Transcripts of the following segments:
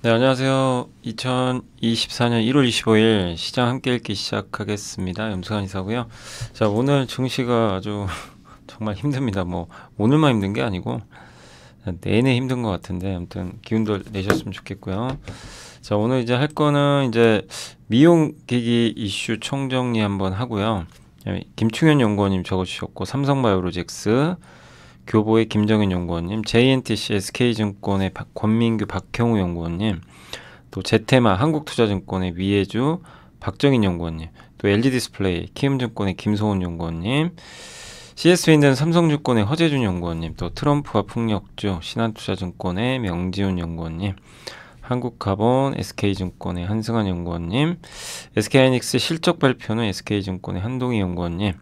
네, 안녕하세요. 2024년 1월 25일 시장 함께 읽기 시작하겠습니다. 염승환 이사고요. 자, 오늘 증시가 아주 정말 힘듭니다. 뭐 오늘만 힘든 게 아니고 내내 힘든 것 같은데 아무튼 기운도 내셨으면 좋겠고요. 자, 오늘 이제 할 거는 이제 미용 기기 이슈 총정리 한번 하고요. 김충현 연구원님 적어주셨고 삼성바이오로직스 교보의 김정인 연구원님, JNTC SK증권의 권민규 박형우 연구원님, 또 제테마 한국투자증권의 위예주 박정인 연구원님, 또 LG디스플레이 키움증권의 김소훈 연구원님, CS윈드는 삼성증권의 허재준 연구원님, 또 트럼프와 풍력주 신한투자증권의 명지훈 연구원님, 한국카본 SK증권의 한승환 연구원님, SK하이닉스 실적 발표는 SK증권의 한동희 연구원님,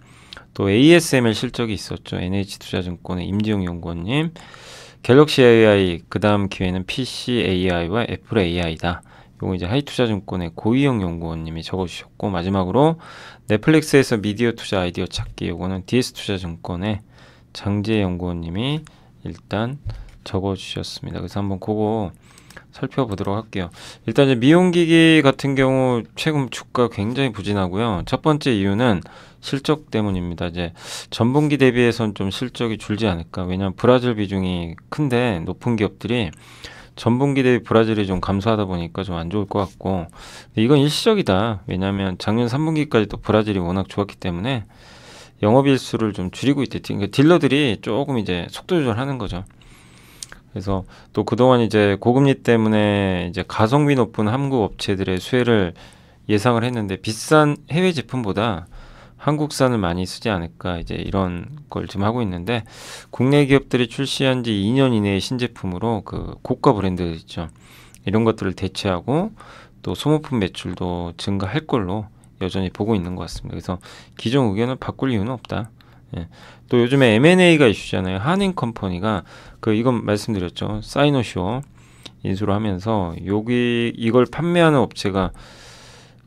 또 ASML 실적이 있었죠. NH투자증권의 임지영 연구원님. 갤럭시 AI, 그 다음 기회는 PC AI와 애플 AI다. 요거 이제 하이투자증권의 고희영 연구원님이 적어주셨고 마지막으로 넷플릭스에서 미디어 투자 아이디어 찾기 요거는 DS투자증권의 장재 연구원님이 일단 적어주셨습니다. 그래서 한번 그거 살펴보도록 할게요. 일단 이제 미용기기 같은 경우 최근 주가 굉장히 부진하고요. 첫 번째 이유는 실적 때문입니다. 이제 전분기 대비해선 좀 실적이 줄지 않을까. 왜냐하면 브라질 비중이 큰데 높은 기업들이 전분기 대비 브라질이 좀 감소하다 보니까 좀 안 좋을 것 같고 이건 일시적이다. 왜냐하면 작년 3분기까지 또 브라질이 워낙 좋았기 때문에 영업일수를 좀 줄이고 있대. 그러니까 딜러들이 조금 이제 속도 조절하는 거죠. 그래서 또 그동안 이제 고금리 때문에 이제 가성비 높은 한국 업체들의 수혜를 예상을 했는데 비싼 해외 제품보다 한국산을 많이 쓰지 않을까 이제 이런 걸 지금 하고 있는데 국내 기업들이 출시한 지 2년 이내의 신제품으로 그 고가 브랜드 있죠. 이런 것들을 대체하고 또 소모품 매출도 증가할 걸로 여전히 보고 있는 것 같습니다. 그래서 기존 의견을 바꿀 이유는 없다. 예. 또 요즘에 M&A가 이슈잖아요. 한인 컴퍼니가 그 이건 말씀드렸죠. 사이노쇼 인수를 하면서 여기 이걸 판매하는 업체가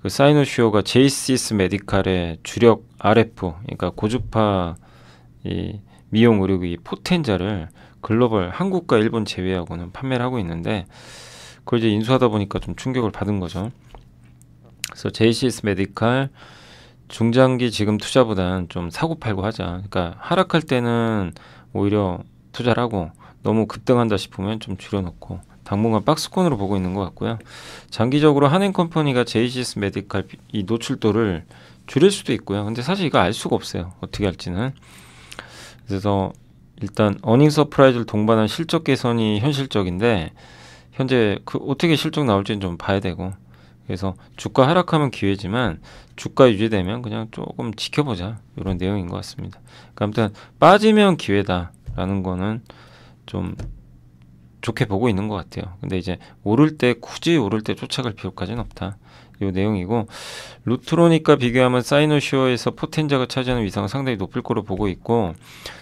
그 사이노슈오가 제이시스 메디칼의 주력 RF 그러니까 고주파 이 미용 의료기 포텐자를 글로벌 한국과 일본 제외하고는 판매를 하고 있는데 그걸 이제 인수하다 보니까 좀 충격을 받은 거죠. 그래서 제이시스 메디칼 중장기 지금 투자보단 좀 사고 팔고 하자. 그러니까 하락할 때는 오히려 투자를 하고 너무 급등한다 싶으면 좀 줄여놓고 당분간 박스권으로 보고 있는 것 같고요. 장기적으로 한행컴퍼니가 제이시 메디칼 이 노출도를 줄일 수도 있고요. 근데 사실 이거 알 수가 없어요. 어떻게 할지는. 그래서 일단 어닝 서프라이즈를 동반한 실적 개선이 현실적인데 현재 그 어떻게 실적 나올지는 좀 봐야 되고 그래서 주가 하락하면 기회지만 주가 유지되면 그냥 조금 지켜보자 이런 내용인 것 같습니다. 그러니까 아무튼 빠지면 기회다라는 거는 좀 좋게 보고 있는 것 같아요. 근데 이제 오를 때 굳이 오를 때 쫓아갈 필요까지는 없다. 이 내용이고 루트로닉과 비교하면 사이노쇼오에서 포텐자가 차지하는 위상은 상당히 높을 거로 보고 있고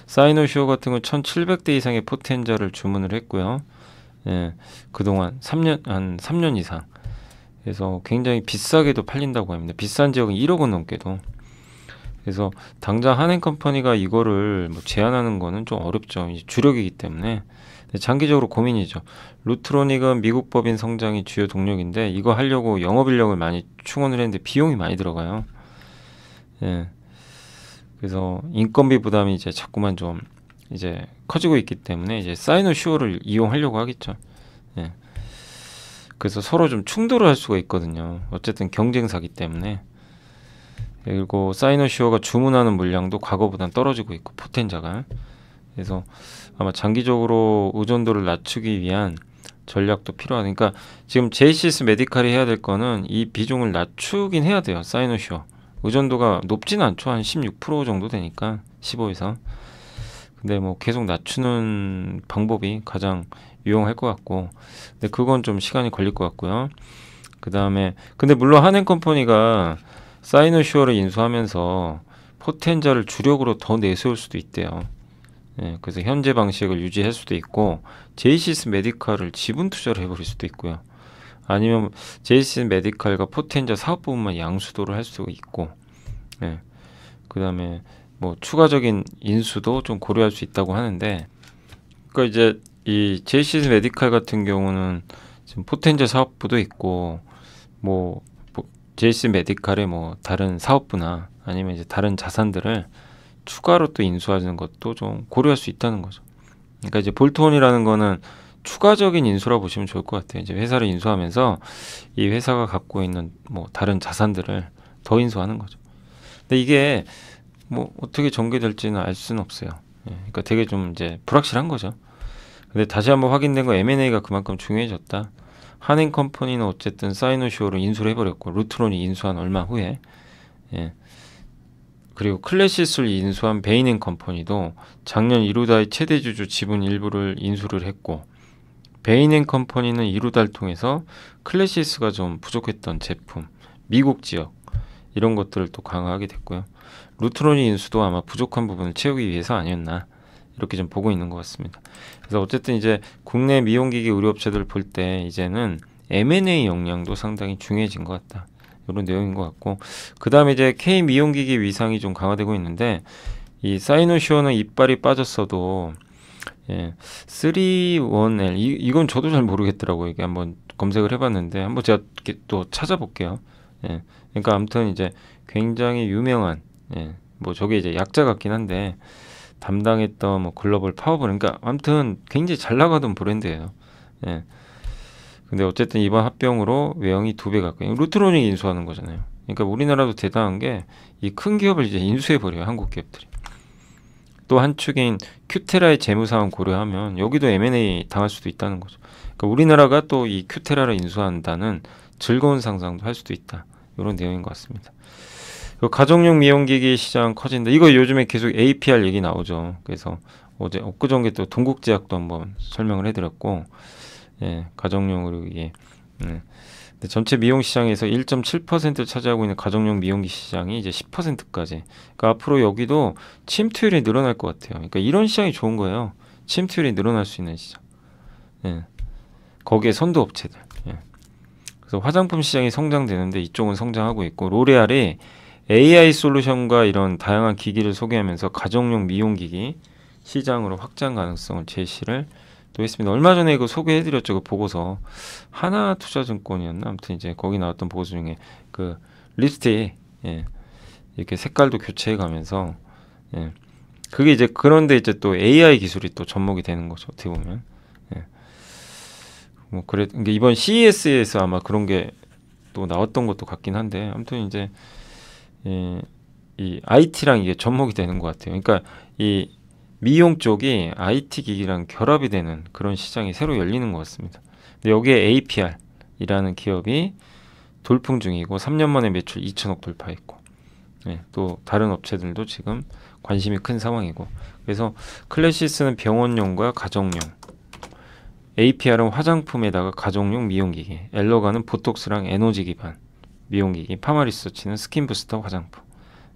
사이노쇼오 같은 건 1700대 이상의 포텐자를 주문을 했고요. 예, 그동안 3년 한 3년 이상 그래서 굉장히 비싸게도 팔린다고 합니다. 비싼 지역은 1억 원 넘게도. 그래서 당장 한행 컴퍼니가 이거를 뭐 제한하는 거는 좀 어렵죠. 주력이기 때문에. 네, 장기적으로 고민이죠. 루트로닉은 미국 법인 성장이 주요 동력인데 이거 하려고 영업 인력을 많이 충원을 했는데 비용이 많이 들어가요. 예. 그래서 인건비 부담이 이제 자꾸만 좀 이제 커지고 있기 때문에 이제 사이노쇼를 이용하려고 하겠죠. 예. 그래서 서로 좀 충돌을 할 수가 있거든요. 어쨌든 경쟁사기 때문에. 그리고 사이노쇼가 주문하는 물량도 과거보단 떨어지고 있고 포텐자가 그래서 아마 장기적으로 의존도를 낮추기 위한 전략도 필요하니까 그러니까 지금 제이시스 메디칼이 해야 될 거는 이 비중을 낮추긴 해야 돼요. 사이노쇼 의존도가 높진 않죠. 한 16% 정도 되니까 15 이상. 근데 뭐 계속 낮추는 방법이 가장 유용할 것 같고 근데 그건 좀 시간이 걸릴 것 같고요. 그 다음에 근데 물론 한행컴퍼니가 사이노쇼를 인수하면서 포텐자를 주력으로 더 내세울 수도 있대요. 예, 그래서 현재 방식을 유지할 수도 있고 제이시스 메디컬을 지분 투자를 해버릴 수도 있고요. 아니면 제이시스 메디컬과 포텐자 사업 부분만 양수도를 할 수도 있고 예, 그 다음에 뭐 추가적인 인수도 좀 고려할 수 있다고 하는데 그러니까 이제 이 제이시스 메디컬 같은 경우는 지금 포텐자 사업부도 있고 뭐 제이시스 뭐 메디컬의 뭐 다른 사업부나 아니면 이제 다른 자산들을 추가로 또 인수하는 것도 좀 고려할 수 있다는 거죠. 그러니까 이제 볼트온이라는 거는 추가적인 인수라 보시면 좋을 것 같아요. 이제 회사를 인수하면서 이 회사가 갖고 있는 뭐 다른 자산들을 더 인수하는 거죠. 근데 이게 뭐 어떻게 전개될지는 알 수는 없어요. 예, 그러니까 되게 좀 이제 불확실한 거죠. 근데 다시 한번 확인된 건 M&A가 그만큼 중요해졌다. 한인 컴퍼니는 어쨌든 사이노쇼를 인수를 해버렸고 루트론이 인수한 얼마 후에 예. 그리고 클래시스를 인수한 베인 이 컴퍼니도 작년 이루다의 최대 주주 지분 일부를 인수를 했고 베인 이 컴퍼니는 이루다를 통해서 클래시스가 좀 부족했던 제품, 미국 지역 이런 것들을 또 강화하게 됐고요. 루트론이 인수도 아마 부족한 부분을 채우기 위해서 아니었나 이렇게 좀 보고 있는 것 같습니다. 그래서 어쨌든 이제 국내 미용기기 의료업체들 볼 때 이제는 M&A 역량도 상당히 중요해진 것 같다. 이런 내용인 것 같고 그 다음에 이제 K 미용기기 위상이 좀 강화되고 있는데 이 사이노시오는 이빨이 빠졌어도 예, 31L 이, 이건 저도 잘 모르겠더라고요 이게 한번 검색을 해봤는데 한번 제가 또 찾아볼게요 예, 그러니까 아무튼 이제 굉장히 유명한 예, 뭐 저게 이제 약자 같긴 한데 담당했던 뭐 글로벌 파워블 그러니까 아무튼 굉장히 잘 나가던 브랜드예요 예, 근데 어쨌든 이번 합병으로 외형이 두 배 가까이 루트론이 인수하는 거잖아요. 그러니까 우리나라도 대단한 게 이 큰 기업을 이제 인수해 버려요 한국 기업들이. 또 한축인 큐테라의 재무 상황 고려하면 여기도 M&A 당할 수도 있다는 거죠. 그러니까 우리나라가 또 이 큐테라를 인수한다는 즐거운 상상도 할 수도 있다. 이런 내용인 것 같습니다. 가정용 미용기기 시장 커진다. 이거 요즘에 계속 APR 얘기 나오죠. 그래서 어제 엊그저께 또 동국제약도 한번 설명을 해드렸고 예, 가정용으로 예. 예. 근데 전체 미용 시장에서 1.7%를 차지하고 있는 가정용 미용기 시장이 이제 10%까지. 그러니까 앞으로 여기도 침투율이 늘어날 것 같아요. 그러니까 이런 시장이 좋은 거예요. 침투율이 늘어날 수 있는 시장. 예. 거기에 선도 업체들. 예. 그래서 화장품 시장이 성장되는데 이쪽은 성장하고 있고 로레알이 AI 솔루션과 이런 다양한 기기를 소개하면서 가정용 미용기기 시장으로 확장 가능성을 제시를 또 있습니다. 얼마 전에 그 소개해드렸죠. 그 보고서. 하나 투자증권이었나? 아무튼 이제 거기 나왔던 보고서 중에 그 립스틱, 예. 이렇게 색깔도 교체해 가면서, 예. 그게 이제 그런데 이제 또 AI 기술이 또 접목이 되는 거죠. 어떻게 보면. 예. 뭐, 그래, 그러니까 이번 CES에서 아마 그런 게 또 나왔던 것도 같긴 한데, 아무튼 이제, 예, 이 IT랑 이게 접목이 되는 것 같아요. 그러니까 이 미용 쪽이 IT 기기랑 결합이 되는 그런 시장이 새로 열리는 것 같습니다. 근데 여기에 APR이라는 기업이 돌풍 중이고 3년 만에 매출 2천억 돌파했고 네, 또 다른 업체들도 지금 관심이 큰 상황이고 그래서 클래시스는 병원용과 가정용 APR은 화장품에다가 가정용 미용기기 엘러가는 보톡스랑 에너지 기반 미용기기 파마리서치는 스킨부스터 화장품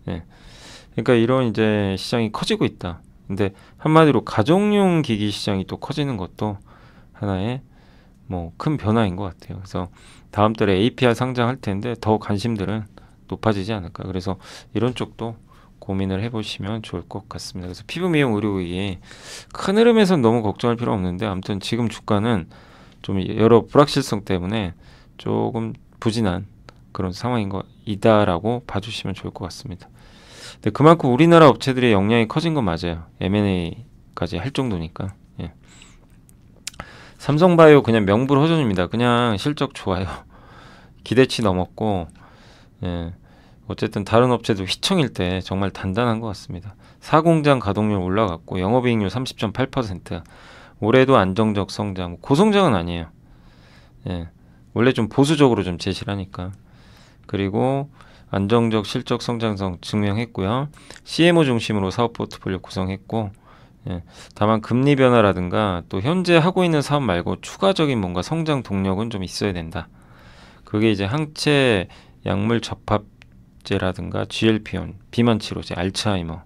네. 그러니까 이런 이제 시장이 커지고 있다 근데 한마디로 가정용 기기 시장이 또 커지는 것도 하나의 뭐 큰 변화인 것 같아요. 그래서 다음 달에 APR 상장할 텐데 더 관심들은 높아지지 않을까. 그래서 이런 쪽도 고민을 해보시면 좋을 것 같습니다. 그래서 피부 미용 의료의 큰 흐름에선 너무 걱정할 필요 없는데 아무튼 지금 주가는 좀 여러 불확실성 때문에 조금 부진한 그런 상황인 것이다라고 봐주시면 좋을 것 같습니다. 근데 그만큼 우리나라 업체들의 역량이 커진 건 맞아요. M&A까지 할 정도니까. 예. 삼성바이오 그냥 명불허전입니다. 그냥 실적 좋아요. 기대치 넘었고 예. 어쨌든 다른 업체도 휘청일 때 정말 단단한 것 같습니다. 사공장 가동률 올라갔고 영업이익률 30.8% 올해도 안정적 성장 고성장은 아니에요. 예. 원래 좀 보수적으로 좀 제시를 하니까 그리고 안정적 실적 성장성 증명했고요. CMO 중심으로 사업 포트폴리오 구성했고 예, 다만 금리 변화라든가 또 현재 하고 있는 사업 말고 추가적인 뭔가 성장 동력은 좀 있어야 된다. 그게 이제 항체 약물 접합제라든가 GLP-1, 비만 치료제, 알츠하이머,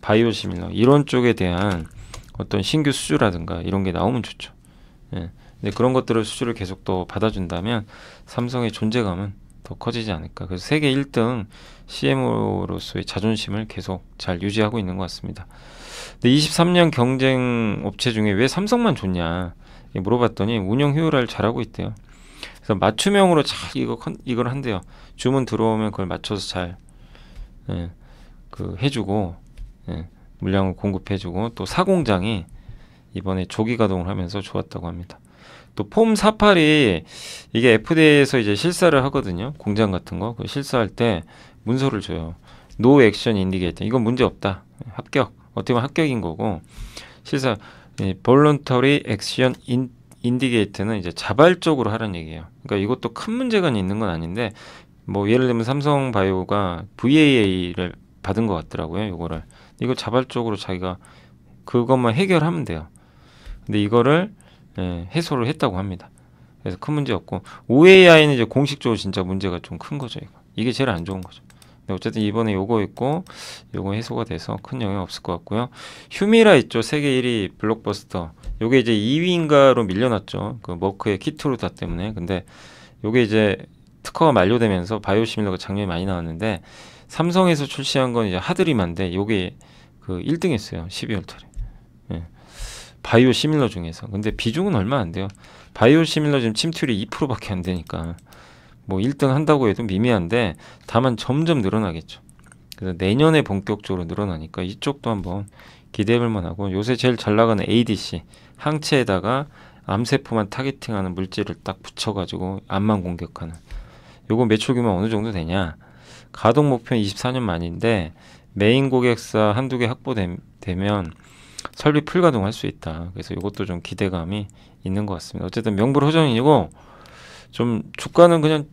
바이오시밀러 이런 쪽에 대한 어떤 신규 수주라든가 이런 게 나오면 좋죠. 예. 근데 그런 것들을 수주를 계속 또 받아준다면 삼성의 존재감은 더 커지지 않을까. 그래서 세계 1등 CMO로서의 자존심을 계속 잘 유지하고 있는 것 같습니다. 23년 경쟁 업체 중에 왜 삼성만 좋냐 물어봤더니 운영 효율화를 잘하고 있대요. 그래서 맞춤형으로 잘 이거 이걸 한대요. 주문 들어오면 그걸 맞춰서 잘 예, 그 해주고 예, 물량을 공급해주고 또 사공장이 이번에 조기 가동을 하면서 좋았다고 합니다. 또폼 48이 이게 FDA에서 이제 실사를 하거든요. 공장 같은 거. 그 실사할 때 문서를 줘요. 노 액션 인디게이터. 이건 문제 없다. 합격. 어떻게 보면 합격인 거고. 실사 예, voluntary action in, i n d i c 는 이제 자발적으로 하라는 얘기예요. 그러니까 이것도 큰 문제가 있는 건 아닌데 뭐 예를 들면 삼성바이오가 VAA를 받은 것 같더라고요. 이거를 이거 자발적으로 자기가 그것만 해결하면 돼요. 근데 이거를 예, 해소를 했다고 합니다. 그래서 큰 문제 없고 OAI는 이제 공식적으로 진짜 문제가 좀 큰 거죠. 이거. 이게 제일 안 좋은 거죠. 어쨌든 이번에 요거 있고 요거 해소가 돼서 큰 영향 없을 것 같고요. 휴미라 있죠. 세계 1위 블록버스터. 요게 이제 2위인가로 밀려났죠. 그 머크의 키트루다 때문에. 근데 요게 이제 특허가 만료되면서 바이오시밀러가 작년에 많이 나왔는데 삼성에서 출시한 건 이제 하드리만데 요게 그 1등 했어요. 12월 달에. 바이오 시밀러 중에서. 근데 비중은 얼마 안 돼요. 바이오 시밀러 지금 침투율이 2%밖에 안 되니까 뭐 1등 한다고 해도 미미한데 다만 점점 늘어나겠죠. 그래서 내년에 본격적으로 늘어나니까 이쪽도 한번 기대해볼 만하고 요새 제일 잘 나가는 ADC 항체에다가 암세포만 타겟팅하는 물질을 딱 붙여가지고 암만 공격하는 요거 매출 규모 어느 정도 되냐 가동 목표는 24년 만인데 메인 고객사 한두 개 확보되면 설비 풀가동할 수 있다. 그래서 이것도 좀 기대감이 있는 것 같습니다. 어쨌든 명불 허전이고좀 주가는 그냥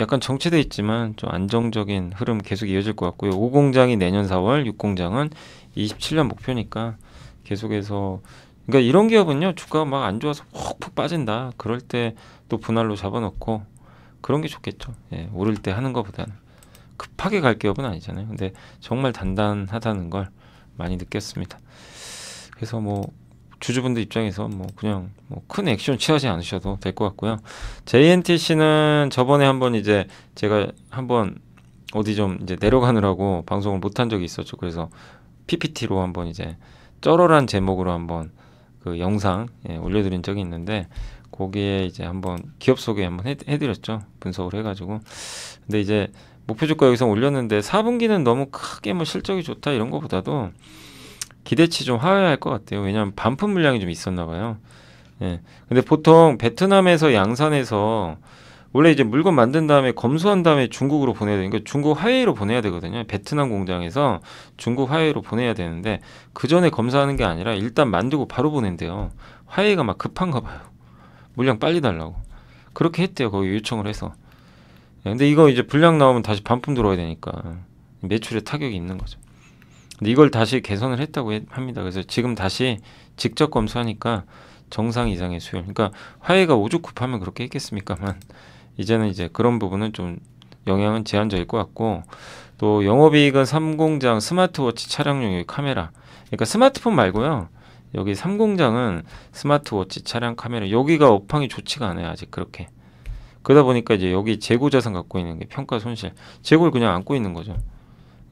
약간 정체돼 있지만 좀 안정적인 흐름 계속 이어질 것 같고요. 5공장이 내년 4월, 6공장은 27년 목표니까 계속해서 그러니까 이런 기업은요 주가가 막 안 좋아서 훅훅 빠진다 그럴 때 또 분할로 잡아놓고 그런 게 좋겠죠. 예, 오를 때 하는 것보다는 급하게 갈 기업은 아니잖아요. 근데 정말 단단하다는 걸 많이 느꼈습니다. 그래서 뭐 주주분들 입장에서 뭐 그냥 뭐 큰 액션 취하지 않으셔도 될 것 같고요. JNTC는 저번에 한번 이제 제가 한번 어디 좀 이제 내려가느라고 방송을 못한 적이 있었죠. 그래서 PPT로 한번 이제 쩔어란 제목으로 한번 그 영상 예, 올려드린 적이 있는데 거기에 이제 한번 기업 소개 한번 해, 해드렸죠. 분석을 해가지고 근데 이제 목표 주가 여기서 올렸는데 4분기는 너무 크게 뭐 실적이 좋다 이런 거보다도 기대치 좀 하회할 것 같아요. 왜냐하면 반품 물량이 좀 있었나 봐요. 예. 근데 보통 베트남에서 양산해서 원래 이제 물건 만든 다음에 검수한 다음에 중국으로 보내야 되니까 중국 하웨이로 보내야 되거든요. 베트남 공장에서 중국 하웨이로 보내야 되는데 그 전에 검사하는 게 아니라 일단 만들고 바로 보낸대요. 하웨이가 막 급한가 봐요. 물량 빨리 달라고. 그렇게 했대요. 거기 요청을 해서. 예, 근데 이거 이제 불량 나오면 다시 반품 들어와야 되니까 매출에 타격이 있는 거죠. 근데 이걸 다시 개선을 했다고 합니다. 그래서 지금 다시 직접 검수하니까 정상 이상의 수율. 그러니까 화해가 오죽급하면 그렇게 했겠습니까만 이제는 이제 그런 부분은 좀 영향은 제한적일 것 같고 또 영업이익은 3공장 스마트워치 차량용 카메라. 그러니까 스마트폰 말고요. 여기 3공장은 스마트워치 차량 카메라. 여기가 업황이 좋지가 않아요. 아직 그렇게. 그러다 보니까 이제 여기 재고 자산 갖고 있는 게 평가 손실. 재고를 그냥 안고 있는 거죠.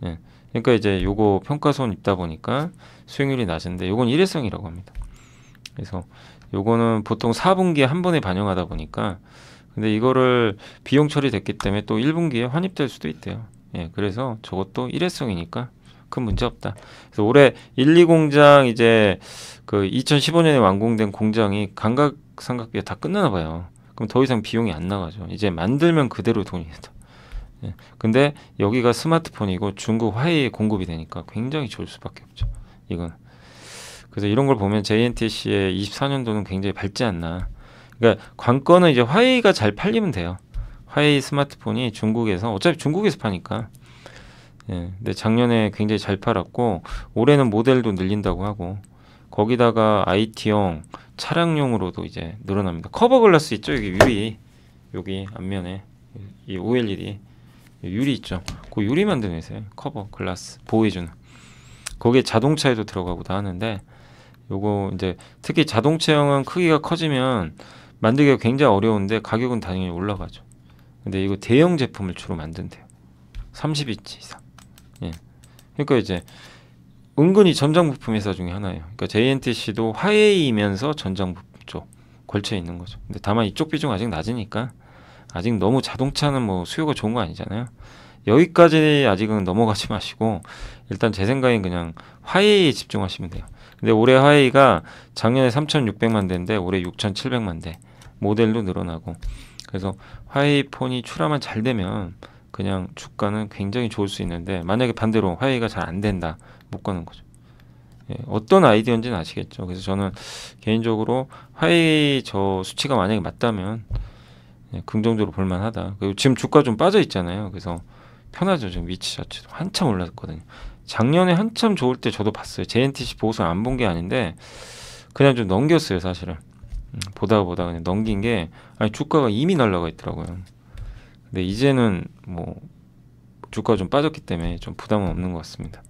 예. 그러니까 이제 요거 평가손 있다 보니까 수익률이 낮은데 요건 일회성이라고 합니다. 그래서 요거는 보통 4분기에 한 번에 반영하다 보니까 근데 이거를 비용 처리됐기 때문에 또 1분기에 환입될 수도 있대요. 예, 그래서 저것도 일회성이니까 큰 문제 없다. 그래서 올해 1, 2 공장 이제 그 2015년에 완공된 공장이 감각 삼각비가다 끝나나 봐요. 그럼 더 이상 비용이 안 나가죠. 이제 만들면 그대로 돈이 다 예. 근데 여기가 스마트폰이고 중국 화웨이에 공급이 되니까 굉장히 좋을 수밖에 없죠. 이건 그래서 이런 걸 보면 JNTC의 24년도는 굉장히 밝지 않나. 그러니까 관건은 이제 화웨이가 잘 팔리면 돼요. 화웨이 스마트폰이 중국에서 어차피 중국에서 파니까. 예. 근데 작년에 굉장히 잘 팔았고 올해는 모델도 늘린다고 하고 거기다가 IT용 차량용으로도 이제 늘어납니다. 커버 글라스 있죠 여기 위에 여기 앞면에 이 OLED 예, 유리 있죠. 그 유리 만드는 회사예요. 커버, 글라스, 보호해주는. 거기에 자동차에도 들어가고 다 하는데 요거 이제 특히 자동차형은 크기가 커지면 만들기가 굉장히 어려운데 가격은 당연히 올라가죠. 근데 이거 대형 제품을 주로 만든대요. 30인치 이상. 예. 그러니까 이제 은근히 전장 부품 회사 중에 하나예요. 그러니까 JNTC도 화웨이면서 전장 부품 쪽 걸쳐 있는 거죠. 근데 다만 이쪽 비중 아직 낮으니까 아직 너무 자동차는 뭐 수요가 좋은 거 아니잖아요. 여기까지 아직은 넘어가지 마시고 일단 제 생각엔 그냥 화웨이에 집중하시면 돼요. 근데 올해 화웨이가 작년에 3,600만 대인데 올해 6,700만 대 모델로 늘어나고 그래서 화웨이 폰이 출하만 잘 되면 그냥 주가는 굉장히 좋을 수 있는데 만약에 반대로 화웨이가 잘 안 된다 못 가는 거죠. 예, 어떤 아이디어인지는 아시겠죠. 그래서 저는 개인적으로 화웨이 저 수치가 만약에 맞다면 예, 긍정적으로 볼만하다. 그리고 지금 주가 좀 빠져 있잖아요. 그래서 편하죠. 지금 위치 자체도 한참 올랐거든요. 작년에 한참 좋을 때 저도 봤어요. JNTC 보고서를 안본 게 아닌데 그냥 좀 넘겼어요, 사실은. 보다 음, 보다 그냥 넘긴 게 아니 주가가 이미 날라가 있더라고요. 근데 이제는 뭐주가좀 빠졌기 때문에 좀 부담은 없는 것 같습니다.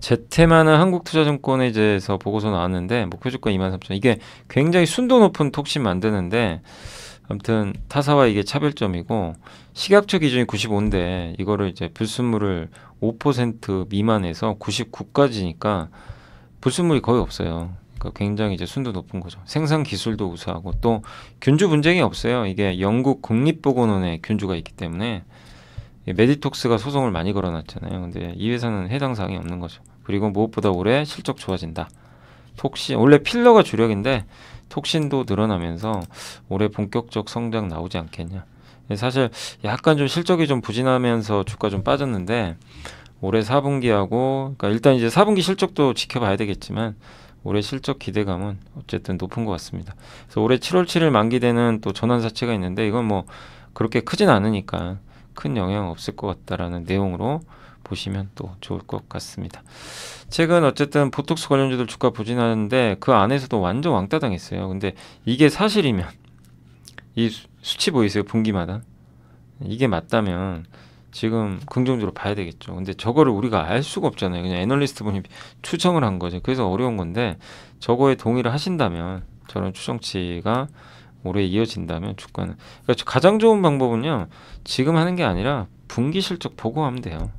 제테마는 한국투자증권에서 대해 보고서 나왔는데 목표 주가 2 3 0 0 0 이게 굉장히 순도 높은 톡신 만드는데 아무튼 타사와 이게 차별점이고 식약처 기준이 95인데 이거를 이제 불순물을 5% 미만에서 99까지니까 불순물이 거의 없어요. 그러니까 굉장히 이제 순도 높은 거죠. 생산 기술도 우수하고 또 균주 분쟁이 없어요. 이게 영국 국립보건원의 균주가 있기 때문에 메디톡스가 소송을 많이 걸어놨잖아요. 근데 이 회사는 해당 사항이 없는 거죠. 그리고 무엇보다 올해 실적 좋아진다. 톡시 원래 필러가 주력인데 톡신도 늘어나면서 올해 본격적 성장 나오지 않겠냐. 예, 사실 약간 좀 실적이 좀 부진하면서 주가 좀 빠졌는데 올해 4분기하고 그러니까 일단 이제 4분기 실적도 지켜봐야 되겠지만 올해 실적 기대감은 어쨌든 높은 것 같습니다. 그래서 올해 7월 7일 만기되는 또 전환사채가 있는데 이건 뭐 그렇게 크진 않으니까 큰 영향 없을 것 같다라는 내용으로 보시면 또 좋을 것 같습니다. 최근 어쨌든 보톡스 관련주들 주가 부진하는데 그 안에서도 완전 왕따 당했어요. 근데 이게 사실이면 이 수치 보이세요? 분기마다 이게 맞다면 지금 긍정적으로 봐야 되겠죠. 근데 저거를 우리가 알 수가 없잖아요. 그냥 애널리스트 분이 추정을 한 거죠. 그래서 어려운 건데 저거에 동의를 하신다면 저런 추정치가 올해 이어진다면 주가는 그러니까 가장 좋은 방법은요. 지금 하는 게 아니라 분기 실적 보고 하면 돼요.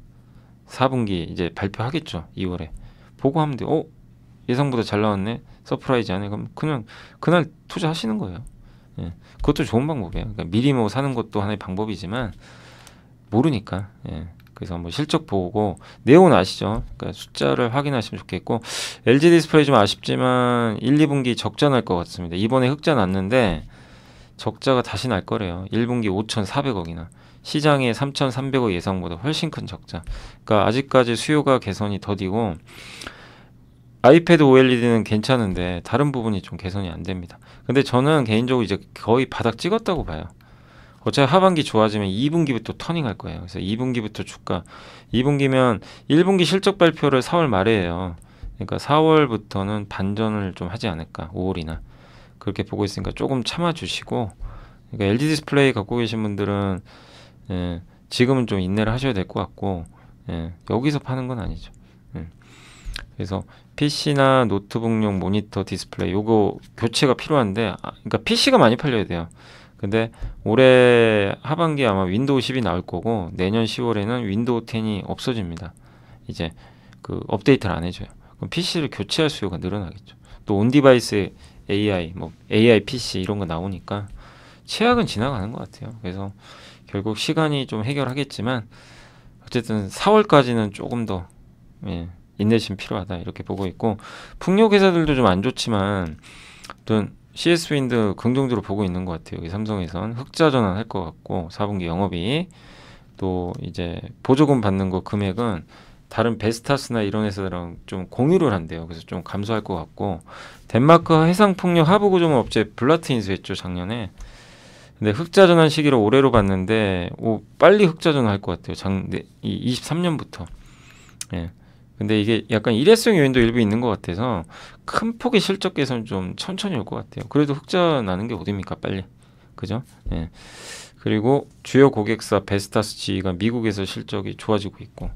4분기 이제 발표하겠죠. 2월에. 보고 하면 돼. 어? 예상보다 잘 나왔네. 서프라이즈 아니 그럼 그냥 그날 투자하시는 거예요. 예. 그것도 좋은 방법이에요. 그러니까 미리 뭐 사는 것도 하나의 방법이지만 모르니까. 예. 그래서 뭐 실적 보고 내용은 아시죠? 그러니까 숫자를 확인하시면 좋겠고 LG 디스플레이 좀 아쉽지만 1, 2분기 적자 날 것 같습니다. 이번에 흑자 났는데 적자가 다시 날 거래요. 1분기 5,400억이나. 시장의 3,300억 예상보다 훨씬 큰 적자. 그러니까 아직까지 수요가 개선이 더디고 아이패드 OLED는 괜찮은데 다른 부분이 좀 개선이 안 됩니다. 근데 저는 개인적으로 이제 거의 바닥 찍었다고 봐요. 어차피 하반기 좋아지면 2분기부터 터닝할 거예요. 그래서 2분기부터 주가 2분기면 1분기 실적 발표를 4월 말에 해요. 그러니까 4월부터는 반전을 좀 하지 않을까 5월이나 그렇게 보고 있으니까 조금 참아주시고 그러니까 LG 디스플레이 갖고 계신 분들은 예, 지금은 좀 인내를 하셔야 될 것 같고 예, 여기서 파는 건 아니죠. 예. 그래서 PC나 노트북용 모니터 디스플레이 요거 교체가 필요한데 아, 그러니까 PC가 많이 팔려야 돼요. 근데 올해 하반기 아마 윈도우 10이 나올 거고 내년 10월에는 윈도우 10이 없어집니다. 이제 그 업데이트를 안 해줘요. 그럼 PC를 교체할 수요가 늘어나겠죠. 또 온디바이스 AI, 뭐 AI PC 이런 거 나오니까 최악은 지나가는 것 같아요. 그래서 결국 시간이 좀 해결하겠지만 어쨌든 4월까지는 조금 더 예, 인내심 필요하다 이렇게 보고 있고 풍력 회사들도 좀 안 좋지만 어떤 CS 윈드 긍정적으로 보고 있는 것 같아요. 여기 삼성에선 흑자 전환할 것 같고 4분기 영업이 또 이제 보조금 받는 거 금액은 다른 베스타스나 이런 회사들랑 좀 공유를 한대요. 그래서 좀 감소할 것 같고 덴마크 해상풍력 하부구조 업체 블라트 인수했죠 작년에 근데 흑자 전환 시기를 올해로 봤는데 오, 빨리 흑자 전환할 것 같아요. 장이 23년부터. 예. 근데 이게 약간 일회성 요인도 일부 있는 것 같아서 큰 폭의 실적 개선 좀 천천히 올 것 같아요. 그래도 흑자 나는 게 어딥니까 빨리. 그죠? 예. 그리고 주요 고객사 베스타스 지가 미국에서 실적이 좋아지고 있고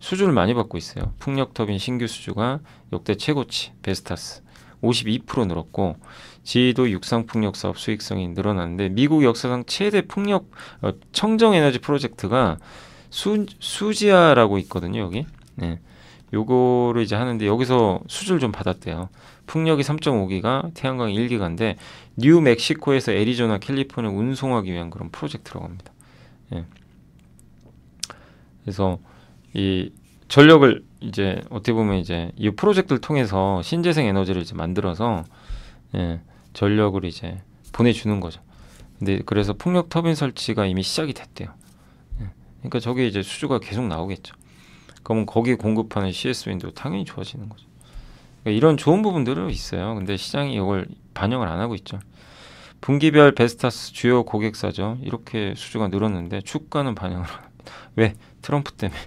수주를 많이 받고 있어요. 풍력 터빈 신규 수주가 역대 최고치 베스타스 52% 늘었고 지도 육상 풍력 사업 수익성이 늘어났는데 미국 역사상 최대 풍력 어, 청정 에너지 프로젝트가 수, 수지아라고 있거든요 여기. 네. 요거를 이제 하는데 여기서 수주를 좀 받았대요. 풍력이 3.5기가, 태양광 1기가인데 뉴멕시코에서 애리조나, 캘리포니아 운송하기 위한 그런 프로젝트라고 합니다. 예. 그래서 이 전력을 이제 어떻게 보면 이제 이 프로젝트를 통해서 신재생 에너지를 이제 만들어서 예. 전력을 이제 보내주는 거죠. 근데 그래서 풍력 터빈 설치가 이미 시작이 됐대요. 예. 그러니까 저게 이제 수주가 계속 나오겠죠. 그러면 거기 공급하는 CS 윈도 당연히 좋아지는 거죠. 그러니까 이런 좋은 부분들은 있어요. 근데 시장이 이걸 반영을 안 하고 있죠. 분기별 베스타스 주요 고객사죠. 이렇게 수주가 늘었는데 주가는 반영을 왜 트럼프 때문에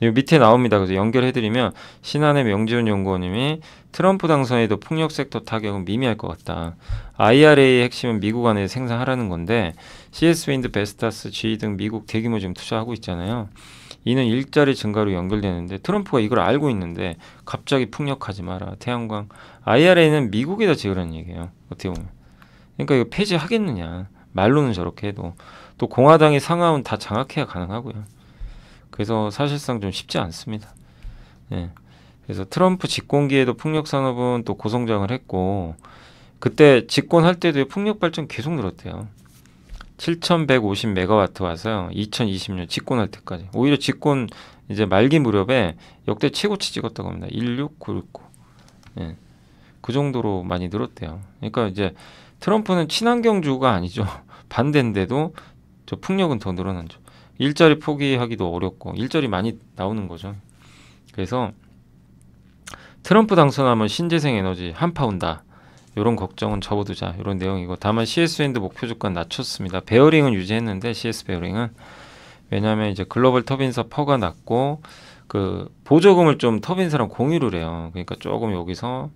밑에 나옵니다. 그래서 연결해드리면 신한의 명지훈 연구원님이 트럼프 당선에도 폭력 섹터 타격은 미미할 것 같다. IRA의 핵심은 미국 안에 생산하라는 건데 CS 윈드, 베스타스, GE 등 미국 대규모 지금 투자하고 있잖아요. 이는 일자리 증가로 연결되는데 트럼프가 이걸 알고 있는데 갑자기 폭력하지 마라. 태양광 IRA는 미국에다 지으라는 얘기예요. 어떻게 보면. 그러니까 이거 폐지하겠느냐. 말로는 저렇게 해도 또 공화당이 상하원 다 장악해야 가능하고요. 그래서 사실상 좀 쉽지 않습니다. 예. 그래서 트럼프 집권기에도 풍력 산업은 또 고성장을 했고 그때 집권할 때도 풍력 발전 계속 늘었대요. 7,150 메가와트 와서 2020년 집권할 때까지 오히려 집권 이제 말기 무렵에 역대 최고치 찍었다고 합니다. 16969. 예. 그 정도로 많이 늘었대요. 그러니까 이제 트럼프는 친환경주가 아니죠. 반대인데도 저 풍력은 더 늘어난 죠 일자리 포기하기도 어렵고 일자리 많이 나오는 거죠. 그래서 트럼프 당선하면 신재생 에너지 한파 온다. 이런 걱정은 접어두자. 이런 내용이고 다만 CS 윈드 목표 주가 낮췄습니다. 베어링은 유지했는데 CS 베어링은 왜냐하면 이제 글로벌 터빈사 퍼가 낮고 그 보조금을 좀 터빈사랑 공유를 해요. 그러니까 조금 여기서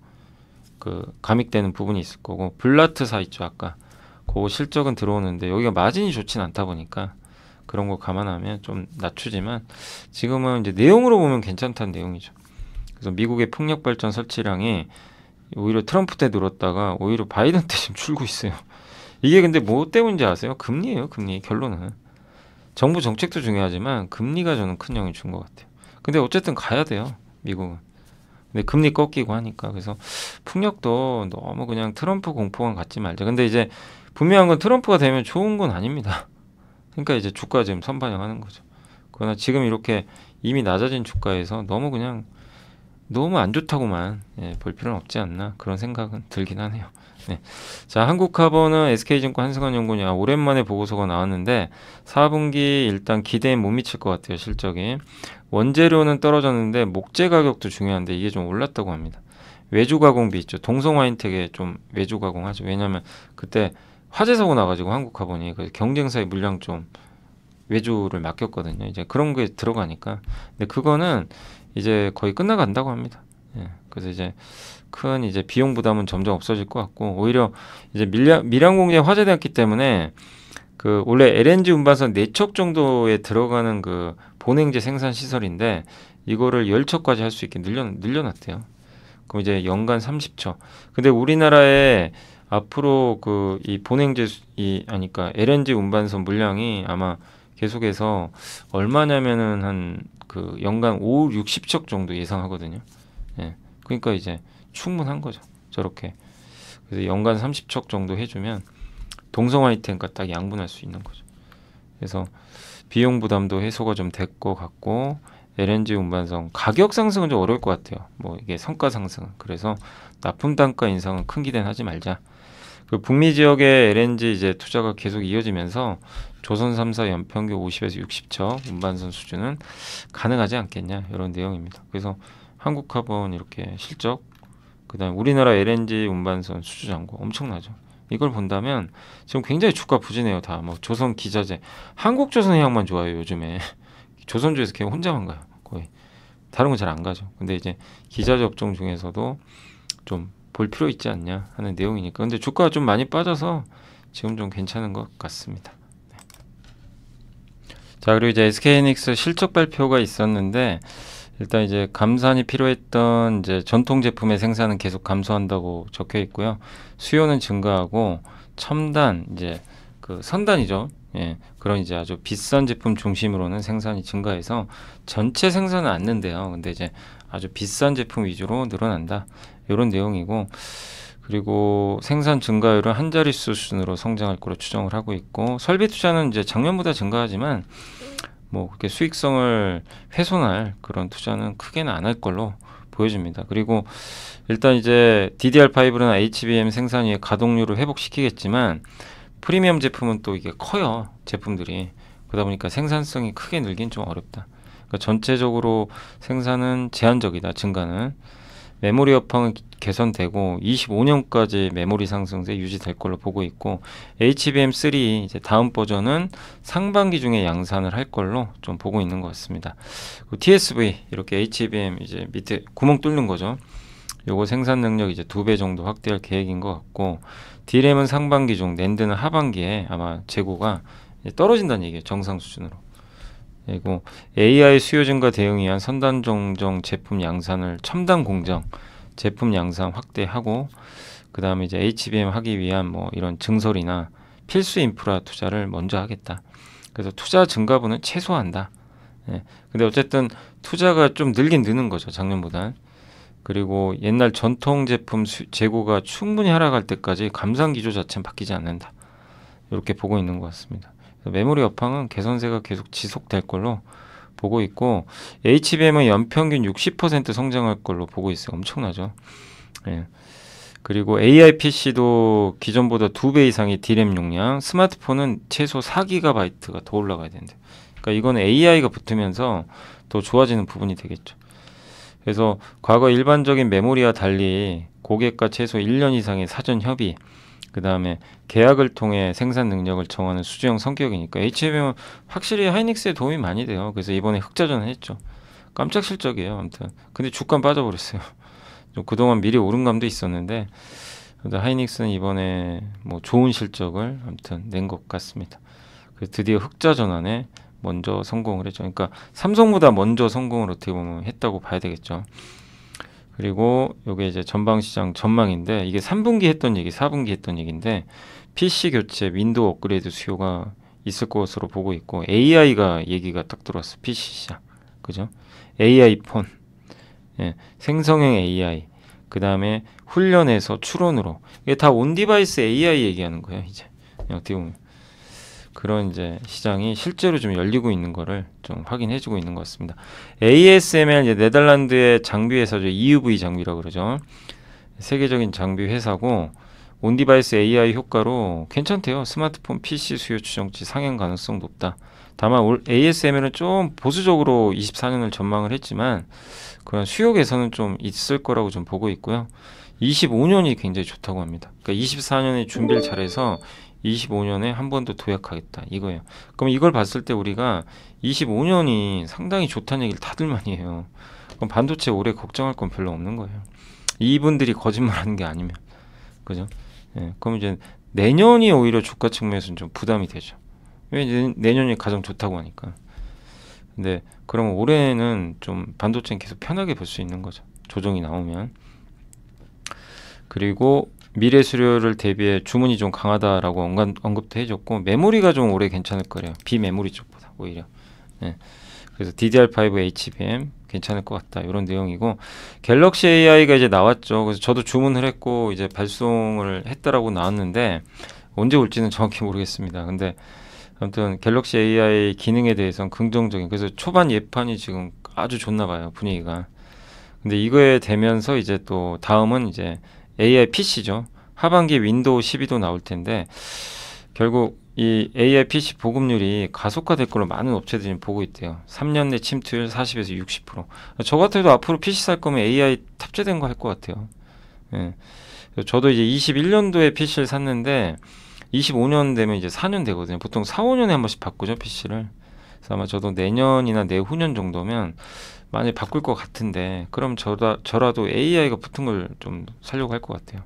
그 감익되는 부분이 있을 거고 블라트사 있죠 아까 그 실적은 들어오는데 여기가 마진이 좋진 않다 보니까 그런 거 감안하면 좀 낮추지만 지금은 이제 내용으로 보면 괜찮다는 내용이죠. 그래서 미국의 폭력 발전 설치량이 오히려 트럼프 때 늘었다가 오히려 바이든 때 지금 줄고 있어요. 이게 근데 뭐 때문인지 아세요? 금리예요, 금리. 결론은. 정부 정책도 중요하지만 금리가 저는 큰 영향을 준 것 같아요. 근데 어쨌든 가야 돼요, 미국은. 근데 금리 꺾이고 하니까 그래서 폭력도 너무 그냥 트럼프 공포감 갖지 말자. 근데 이제 분명한 건 트럼프가 되면 좋은 건 아닙니다. 그러니까 이제 주가 지금 선반영하는 거죠. 그러나 지금 이렇게 이미 낮아진 주가에서 너무 그냥 너무 안 좋다고만 예, 볼 필요는 없지 않나 그런 생각은 들긴 하네요. 네. 자, 한국카본는 SK증권 한승환 연구원이 아, 오랜만에 보고서가 나왔는데 4분기 일단 기대에 못 미칠 것 같아요 실적이. 원재료는 떨어졌는데 목재 가격도 중요한데 이게 좀 올랐다고 합니다. 외주 가공비 있죠. 동성 화인텍에좀 외주 가공하죠. 왜냐하면 그때 화재 사고 나가지고 한국 가보니 그 경쟁사의 물량 좀 외주를 맡겼거든요. 이제 그런 게 들어가니까. 근데 그거는 이제 거의 끝나간다고 합니다. 예. 그래서 이제 큰 이제 비용 부담은 점점 없어질 것 같고 오히려 이제 밀량 밀양 공장이 화재되었기 때문에 그 원래 LNG 운반선 네 척 정도에 들어가는 그 본행제 생산 시설인데 이거를 열척까지 할 수 있게 늘려 늘려놨대요. 그럼 이제 연간 30척. 근데 우리나라에 앞으로 그이보냉제이 아니까 그러니까 LNG 운반선 물량이 아마 계속해서 얼마냐면은 한 그 연간 5, 60척 정도 예상하거든요. 예. 그러니까 이제 충분한 거죠. 저렇게. 그래서 연간 30척 정도 해주면 동성 아이템과 딱 양분할 수 있는 거죠. 그래서 비용 부담도 해소가 좀 됐고 같고 LNG 운반성 가격 상승은 좀 어려울 것 같아요. 뭐 이게 성가 상승. 그래서 납품 단가 인상은 큰 기대는 하지 말자. 그 북미 지역의 LNG 이제 투자가 계속 이어지면서 조선 3사 연평균 50에서 60척 운반선 수준은 가능하지 않겠냐 이런 내용입니다. 그래서 한국화본 이렇게 실적 그다음 우리나라 LNG 운반선 수주 잔고 엄청나죠. 이걸 본다면 지금 굉장히 주가 부진해요. 다뭐 조선 기자재, 한국조선해양만 좋아요 요즘에 조선주에서 걔 혼자만 가요 거의 다른 건 잘 안 가죠. 근데 이제 기자재 업종 중에서도 좀볼 필요 있지 않냐 하는 내용이니까. 근데 주가가 좀 많이 빠져서 지금 좀 괜찮은 것 같습니다. 네. 자, 그리고 이제 SK닉스 이 실적 발표가 있었는데 일단 이제 감산이 필요했던 이제 전통 제품의 생산은 계속 감소한다고 적혀 있고요. 수요는 증가하고 첨단 이제 그 선단이죠. 예, 그런 이제 아주 비싼 제품 중심으로는 생산이 증가해서 전체 생산은 안는데요. 근데 이제 아주 비싼 제품 위주로 늘어난다. 이런 내용이고 그리고 생산 증가율은 한 자릿수 수준으로 성장할 거로 추정을 하고 있고 설비 투자는 이제 작년보다 증가하지만 뭐 그렇게 수익성을 훼손할 그런 투자는 크게는 안 할 걸로 보여집니다. 그리고 일단 이제 DDR5나 HBM 생산위의 가동률을 회복시키겠지만 프리미엄 제품은 또 이게 커요 제품들이 그러다 보니까 생산성이 크게 늘긴 좀 어렵다. 그러니까 전체적으로 생산은 제한적이다. 증가는 메모리 업황은 개선되고 25년까지 메모리 상승세 유지될 걸로 보고 있고 HBM3 이제 다음 버전은 상반기 중에 양산을 할 걸로 좀 보고 있는 것 같습니다. TSV 이렇게 HBM 이제 밑에 구멍 뚫는 거죠. 요거 생산 능력 이제 두 배 정도 확대할 계획인 것 같고 D램은 상반기 중 낸드는 하반기에 아마 재고가 떨어진다는 얘기예요. 정상 수준으로. 그리고 AI 수요 증가 대응 위한 선단 종종 제품 양산을 첨단 공정 제품 양산 확대하고 그 다음에 이제 HBM 하기 위한 뭐 이런 증설이나 필수 인프라 투자를 먼저 하겠다. 그래서 투자 증가분은 최소화한다. 예. 근데 어쨌든 투자가 좀 늘긴 느는 거죠 작년보다. 그리고 옛날 전통 제품 수, 재고가 충분히 하락할 때까지 감상 기조 자체는 바뀌지 않는다. 이렇게 보고 있는 것 같습니다. 그 메모리 업황은 개선세가 계속 지속될 걸로 보고 있고 HBM은 연평균 60% 성장할 걸로 보고 있어요. 엄청나죠. 예. 그리고 AI PC도 기존보다 두 배 이상의 D램 용량, 스마트폰은 최소 4GB가 더 올라가야 되는데. 그러니까 이건 AI가 붙으면서 더 좋아지는 부분이 되겠죠. 그래서 과거 일반적인 메모리와 달리 고객과 최소 1년 이상의 사전 협의, 그다음에 계약을 통해 생산 능력을 정하는 수주형 성격이니까 HM은 확실히 하이닉스에 도움이 많이 돼요. 그래서 이번에 흑자전을 했죠. 깜짝 실적이에요. 아무튼 근데 주가 빠져버렸어요. 좀 그동안 미리 오른 감도 있었는데 하이닉스는 이번에 뭐 좋은 실적을 아무튼 낸 것 같습니다. 그래서 드디어 흑자 전환에 먼저 성공을 했죠. 그러니까 삼성보다 먼저 성공을 어떻게 보면 했다고 봐야 되겠죠. 그리고 요게 이제 전방시장 전망인데 이게 3분기 했던 얘기, 4분기 했던 얘기인데 PC 교체, 윈도우 업그레이드 수요가 있을 것으로 보고 있고 AI가 얘기가 딱 들어왔어. PC 시장. 그죠? AI 폰. 예, 생성형 AI. 그 다음에 훈련에서 추론으로 이게 다 온 디바이스 AI 얘기하는 거예요 이제 어떻게 보면 그런 이제 시장이 실제로 좀 열리고 있는 거를 좀 확인해주고 있는 것 같습니다. ASML 네덜란드의 장비 회사죠. EUV 장비라고 그러죠. 세계적인 장비 회사고 온디바이스 AI 효과로 괜찮대요. 스마트폰 PC 수요 추정치 상향 가능성 높다. 다만 ASML은 좀 보수적으로 24년을 전망을 했지만 그런 수요 개선은 좀 있을 거라고 좀 보고 있고요. 25년이 굉장히 좋다고 합니다. 그러니까 24년에 준비를 잘해서 25년에 한 번 더 도약하겠다 이거예요. 그럼 이걸 봤을 때 우리가 25년이 상당히 좋다는 얘기를 다들 많이 해요. 그럼 반도체 올해 걱정할 건 별로 없는 거예요. 이분들이 거짓말하는 게 아니면 그죠? 예, 그럼 이제 내년이 오히려 주가 측면에서는 좀 부담이 되죠. 왜 내년이 가장 좋다고 하니까. 근데 그럼 올해는 좀 반도체는 계속 편하게 볼 수 있는 거죠. 조정이 나오면. 그리고 미래 수요를 대비해 주문이 좀 강하다라고 언간, 언급도 해줬고 메모리가 좀 오래 괜찮을 거래요. 비메모리 쪽보다 오히려. 네. 그래서 DDR5 HBM 괜찮을 것 같다 이런 내용이고 갤럭시 AI가 이제 나왔죠. 그래서 저도 주문을 했고 이제 발송을 했다라고 나왔는데 언제 올지는 정확히 모르겠습니다. 근데 아무튼 갤럭시 AI 기능에 대해서는 긍정적인 그래서 초반 예판이 지금 아주 좋나 봐요 분위기가. 근데 이거에 되면서 이제 또 다음은 이제 AI PC죠. 하반기 윈도우 12도 나올 텐데 결국 이 AI PC 보급률이 가속화될 걸로 많은 업체들이 보고 있대요. 3년 내 침투율 40에서 60%. 저 같아도 앞으로 PC 살 거면 AI 탑재된 거 할 것 같아요. 예. 저도 이제 21년도에 PC를 샀는데 25년 되면 이제 4년 되거든요. 보통 4, 5년에 한 번씩 바꾸죠, PC를. 그래서 아마 저도 내년이나 내후년 정도면 많이 바꿀 것 같은데 그럼 저라, 저라도 AI가 붙은 걸 좀 살려고 할 것 같아요.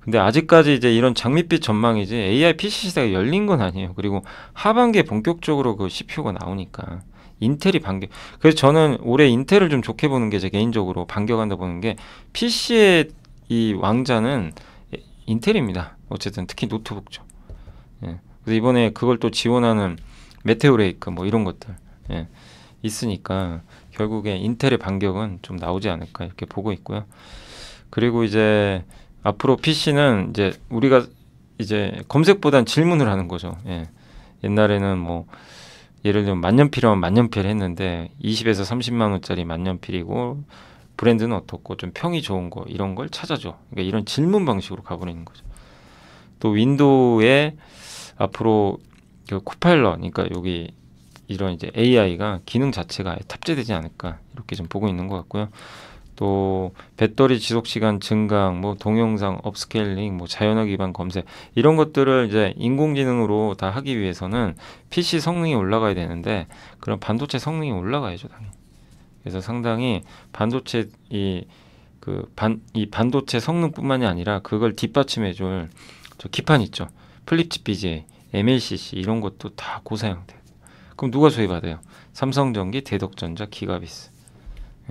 근데 아직까지 이제 이런 장밋빛 전망이지 AI PC 시대가 열린 건 아니에요. 그리고 하반기에 본격적으로 그 CPU가 나오니까 인텔이 반격. 그래서 저는 올해 인텔을 좀 좋게 보는 게 제 개인적으로 반격한다 보는 게 PC의 이 왕자는 인텔입니다. 어쨌든 특히 노트북죠. 예. 그래서 이번에 그걸 또 지원하는 메테오레이크 뭐 이런 것들 예, 있으니까 결국에 인텔의 반격은 좀 나오지 않을까 이렇게 보고 있고요. 그리고 이제 앞으로 PC는 이제 우리가 이제 검색보단 질문을 하는 거죠. 예. 옛날에는 뭐 예를 들면 만년필하면 만년필 했는데 20에서 30만 원짜리 만년필이고 브랜드는 어떻고 좀 평이 좋은 거 이런 걸 찾아줘. 그러니까 이런 질문 방식으로 가버리는 거죠. 또 윈도우에 앞으로 그 코파일럿 그러니까 여기 이런 이제 AI가 기능 자체가 탑재되지 않을까 이렇게 좀 보고 있는 것 같고요. 또 배터리 지속 시간 증강, 뭐 동영상 업스케일링, 뭐 자연어 기반 검색 이런 것들을 이제 인공지능으로 다 하기 위해서는 PC 성능이 올라가야 되는데 그런 반도체 성능이 올라가야죠 당연히. 그래서 상당히 반도체 이 그 반이 그 반도체 성능뿐만이 아니라 그걸 뒷받침해줄 저 기판 있죠 플립 칩 BGA MLCC 이런 것도 다 고사양돼요. 그럼 누가 소유받아요? 삼성전기, 대덕전자, 기가비스.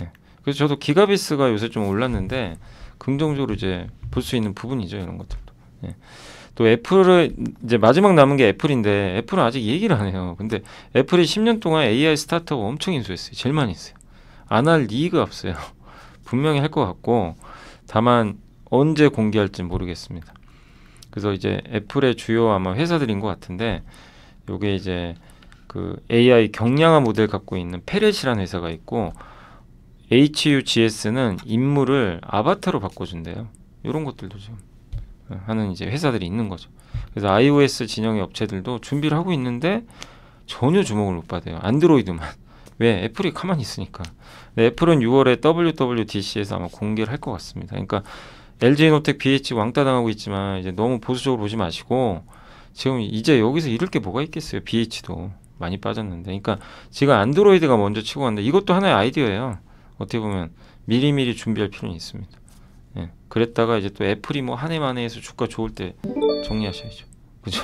예. 그래서 저도 기가비스가 요새 좀 올랐는데 긍정적으로 이제 볼 수 있는 부분이죠 이런 것들도. 예. 또 애플을 이제 마지막 남은 게 애플인데 애플은 아직 얘기를 안 해요. 근데 애플이 10년 동안 AI 스타트업 엄청 인수했어요. 제일 많이 했어요. 안할 리가 없어요. 분명히 할 것 같고 다만 언제 공개할지 모르겠습니다. 그래서 이제 애플의 주요 아마 회사들인 것 같은데 요게 이제 그 AI 경량화 모델 갖고 있는 페렛이라는 회사가 있고 HUGS는 인물을 아바타로 바꿔준대요. 이런 것들도 지금 어, 하는 이제 회사들이 있는 거죠. 그래서 iOS 진영의 업체들도 준비를 하고 있는데 전혀 주목을 못 받아요. 안드로이드만. 왜? 애플이 가만히 있으니까. 애플은 6월에 WWDC에서 아마 공개를 할 것 같습니다. 그러니까 LG노텍 BH 왕따 당하고 있지만 이제 너무 보수적으로 보지 마시고 지금 이제 여기서 잃을 게 뭐가 있겠어요. BH도 많이 빠졌는데. 그러니까 지금 안드로이드가 먼저 치고 간다. 이것도 하나의 아이디어예요. 어떻게 보면 미리미리 준비할 필요는 있습니다. 예. 그랬다가 이제 또 애플이 뭐 한 해 만에 해서 주가 좋을 때 정리하셔야죠. 그죠?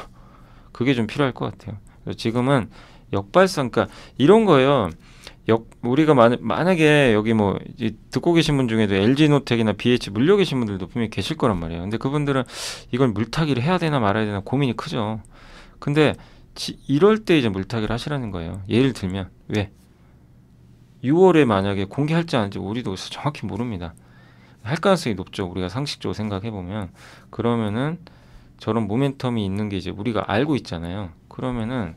그게 좀 필요할 것 같아요. 지금은 역발상, 그러니까 이런 거예요. 역 우리가 만, 만약에 여기 뭐 듣고 계신 분 중에도 LG 노텍이나 BH 물려 계신 분들도 분명히 계실 거란 말이에요. 근데 그분들은 이걸 물타기를 해야 되나 말아야 되나 고민이 크죠. 근데 지, 이럴 때 이제 물타기를 하시라는 거예요. 예를 들면 왜 6월에 만약에 공개할지 안지 할 우리도 정확히 모릅니다. 할 가능성이 높죠. 우리가 상식적으로 생각해 보면 그러면은 저런 모멘텀이 있는 게 이제 우리가 알고 있잖아요. 그러면은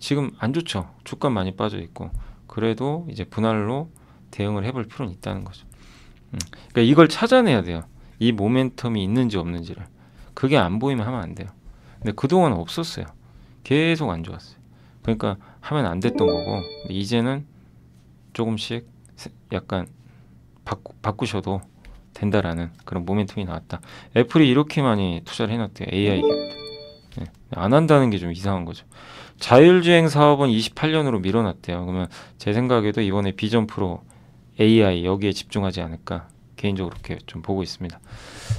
지금 안 좋죠. 주가 많이 빠져 있고 그래도 이제 분할로 대응을 해볼 필요는 있다는 거죠. 음, 그러니까 이걸 찾아내야 돼요. 이 모멘텀이 있는지 없는지를. 그게 안 보이면 하면 안 돼요. 근데 그동안 없었어요. 계속 안 좋았어요. 그러니까 하면 안 됐던 거고 이제는 조금씩 약간 바꾸, 바꾸셔도 된다라는 그런 모멘텀이 나왔다. 애플이 이렇게 많이 투자를 해놨대요. AI 기업들. 네. 안 한다는 게 좀 이상한 거죠. 자율주행 사업은 28년으로 밀어놨대요. 그러면 제 생각에도 이번에 비전 프로 AI 여기에 집중하지 않을까 개인적으로 이렇게 좀 보고 있습니다.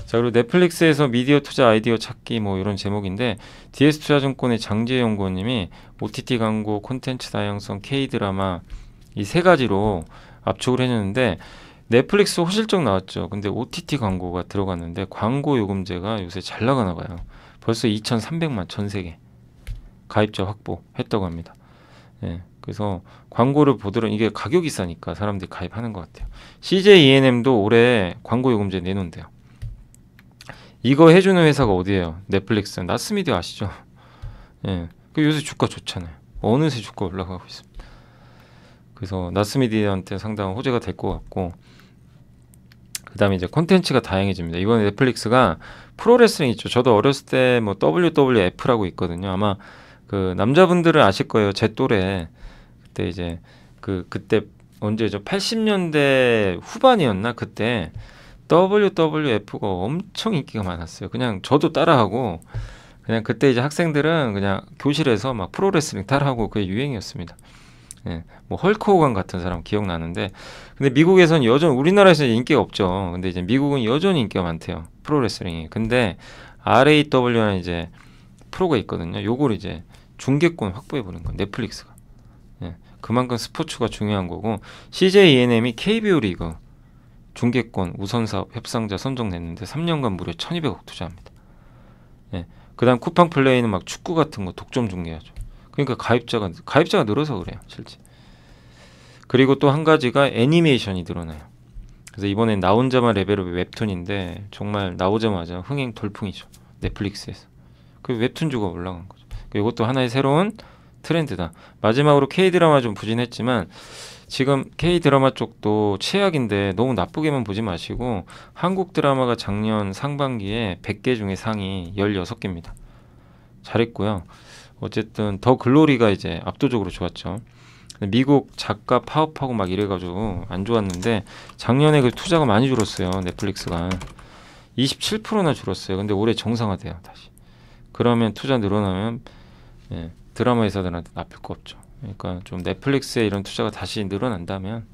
자 그리고 넷플릭스에서 미디어 투자 아이디어 찾기 뭐 이런 제목인데 DS 투자증권의 장재 연구원님이 OTT 광고 콘텐츠 다양성 K 드라마 이 세 가지로 압축을 해줬는데 넷플릭스 호실적 나왔죠. 근데 OTT 광고가 들어갔는데 광고 요금제가 요새 잘 나가나 봐요. 벌써 2,300만 전 세계. 가입자 확보했다고 합니다. 예. 그래서 광고를 보더라도 이게 가격이 싸니까 사람들이 가입하는 것 같아요. CJ E&M도 올해 광고 요금제 내놓은대요. 이거 해주는 회사가 어디예요? 넷플릭스, 나스미디어 아시죠? 예. 그 요새 주가 좋잖아요. 어느새 주가 올라가고 있습니다. 그래서 나스미디어한테 상당한 호재가 될것 같고, 그 다음에 이제 콘텐츠가 다양해집니다. 이번에 넷플릭스가 프로레슬링 있죠. 저도 어렸을 때 뭐 WWF라고 있거든요. 아마 그 남자분들은 아실 거예요. 제 또래 그때 이제 그 그때 언제죠? 80년대 후반이었나 그때 WWF가 엄청 인기가 많았어요. 그냥 저도 따라하고 그냥 그때 이제 학생들은 그냥 교실에서 막 프로레슬링 따라하고 그게 유행이었습니다. 예, 뭐 헐크 호간 같은 사람 기억나는데 근데 미국에선 여전 우리나라에서는 인기가 없죠. 근데 이제 미국은 여전히 인기가 많대요. 프로레슬링이. 근데 RAW는 이제 프로가 있거든요. 요걸 이제 중계권 확보해 보는 건 넷플릭스가. 예. 그만큼 스포츠가 중요한 거고 CJ ENM이 KBO 리그 중계권 우선사업 협상자 선정됐는데 3년간 무려 1,200억 투자합니다. 예. 그다음 쿠팡 플레이는 막 축구 같은 거 독점 중계하죠. 그러니까 가입자가 가입자가 늘어서 그래요, 실제. 그리고 또 한 가지가 애니메이션이 늘어나요. 그래서 이번에나 혼자만 레벨업의 웹툰인데 정말 나오자마자 흥행 돌풍이죠. 넷플릭스에서. 그 웹툰 주가 올라간 거죠. 이것도 하나의 새로운 트렌드다. 마지막으로 K 드라마 좀 부진했지만 지금 K 드라마 쪽도 최악인데 너무 나쁘게만 보지 마시고 한국 드라마가 작년 상반기에 100개 중에 상위 16개입니다. 잘했고요. 어쨌든 더 글로리가 이제 압도적으로 좋았죠. 미국 작가 파업하고 막 이래가지고 안 좋았는데 작년에 그 투자가 많이 줄었어요. 넷플릭스가 27%나 줄었어요. 근데 올해 정상화돼요 다시. 그러면 투자 늘어나면 예, 드라마 회사들한테 나쁠 거 없죠. 그러니까 좀 넷플릭스에 이런 투자가 다시 늘어난다면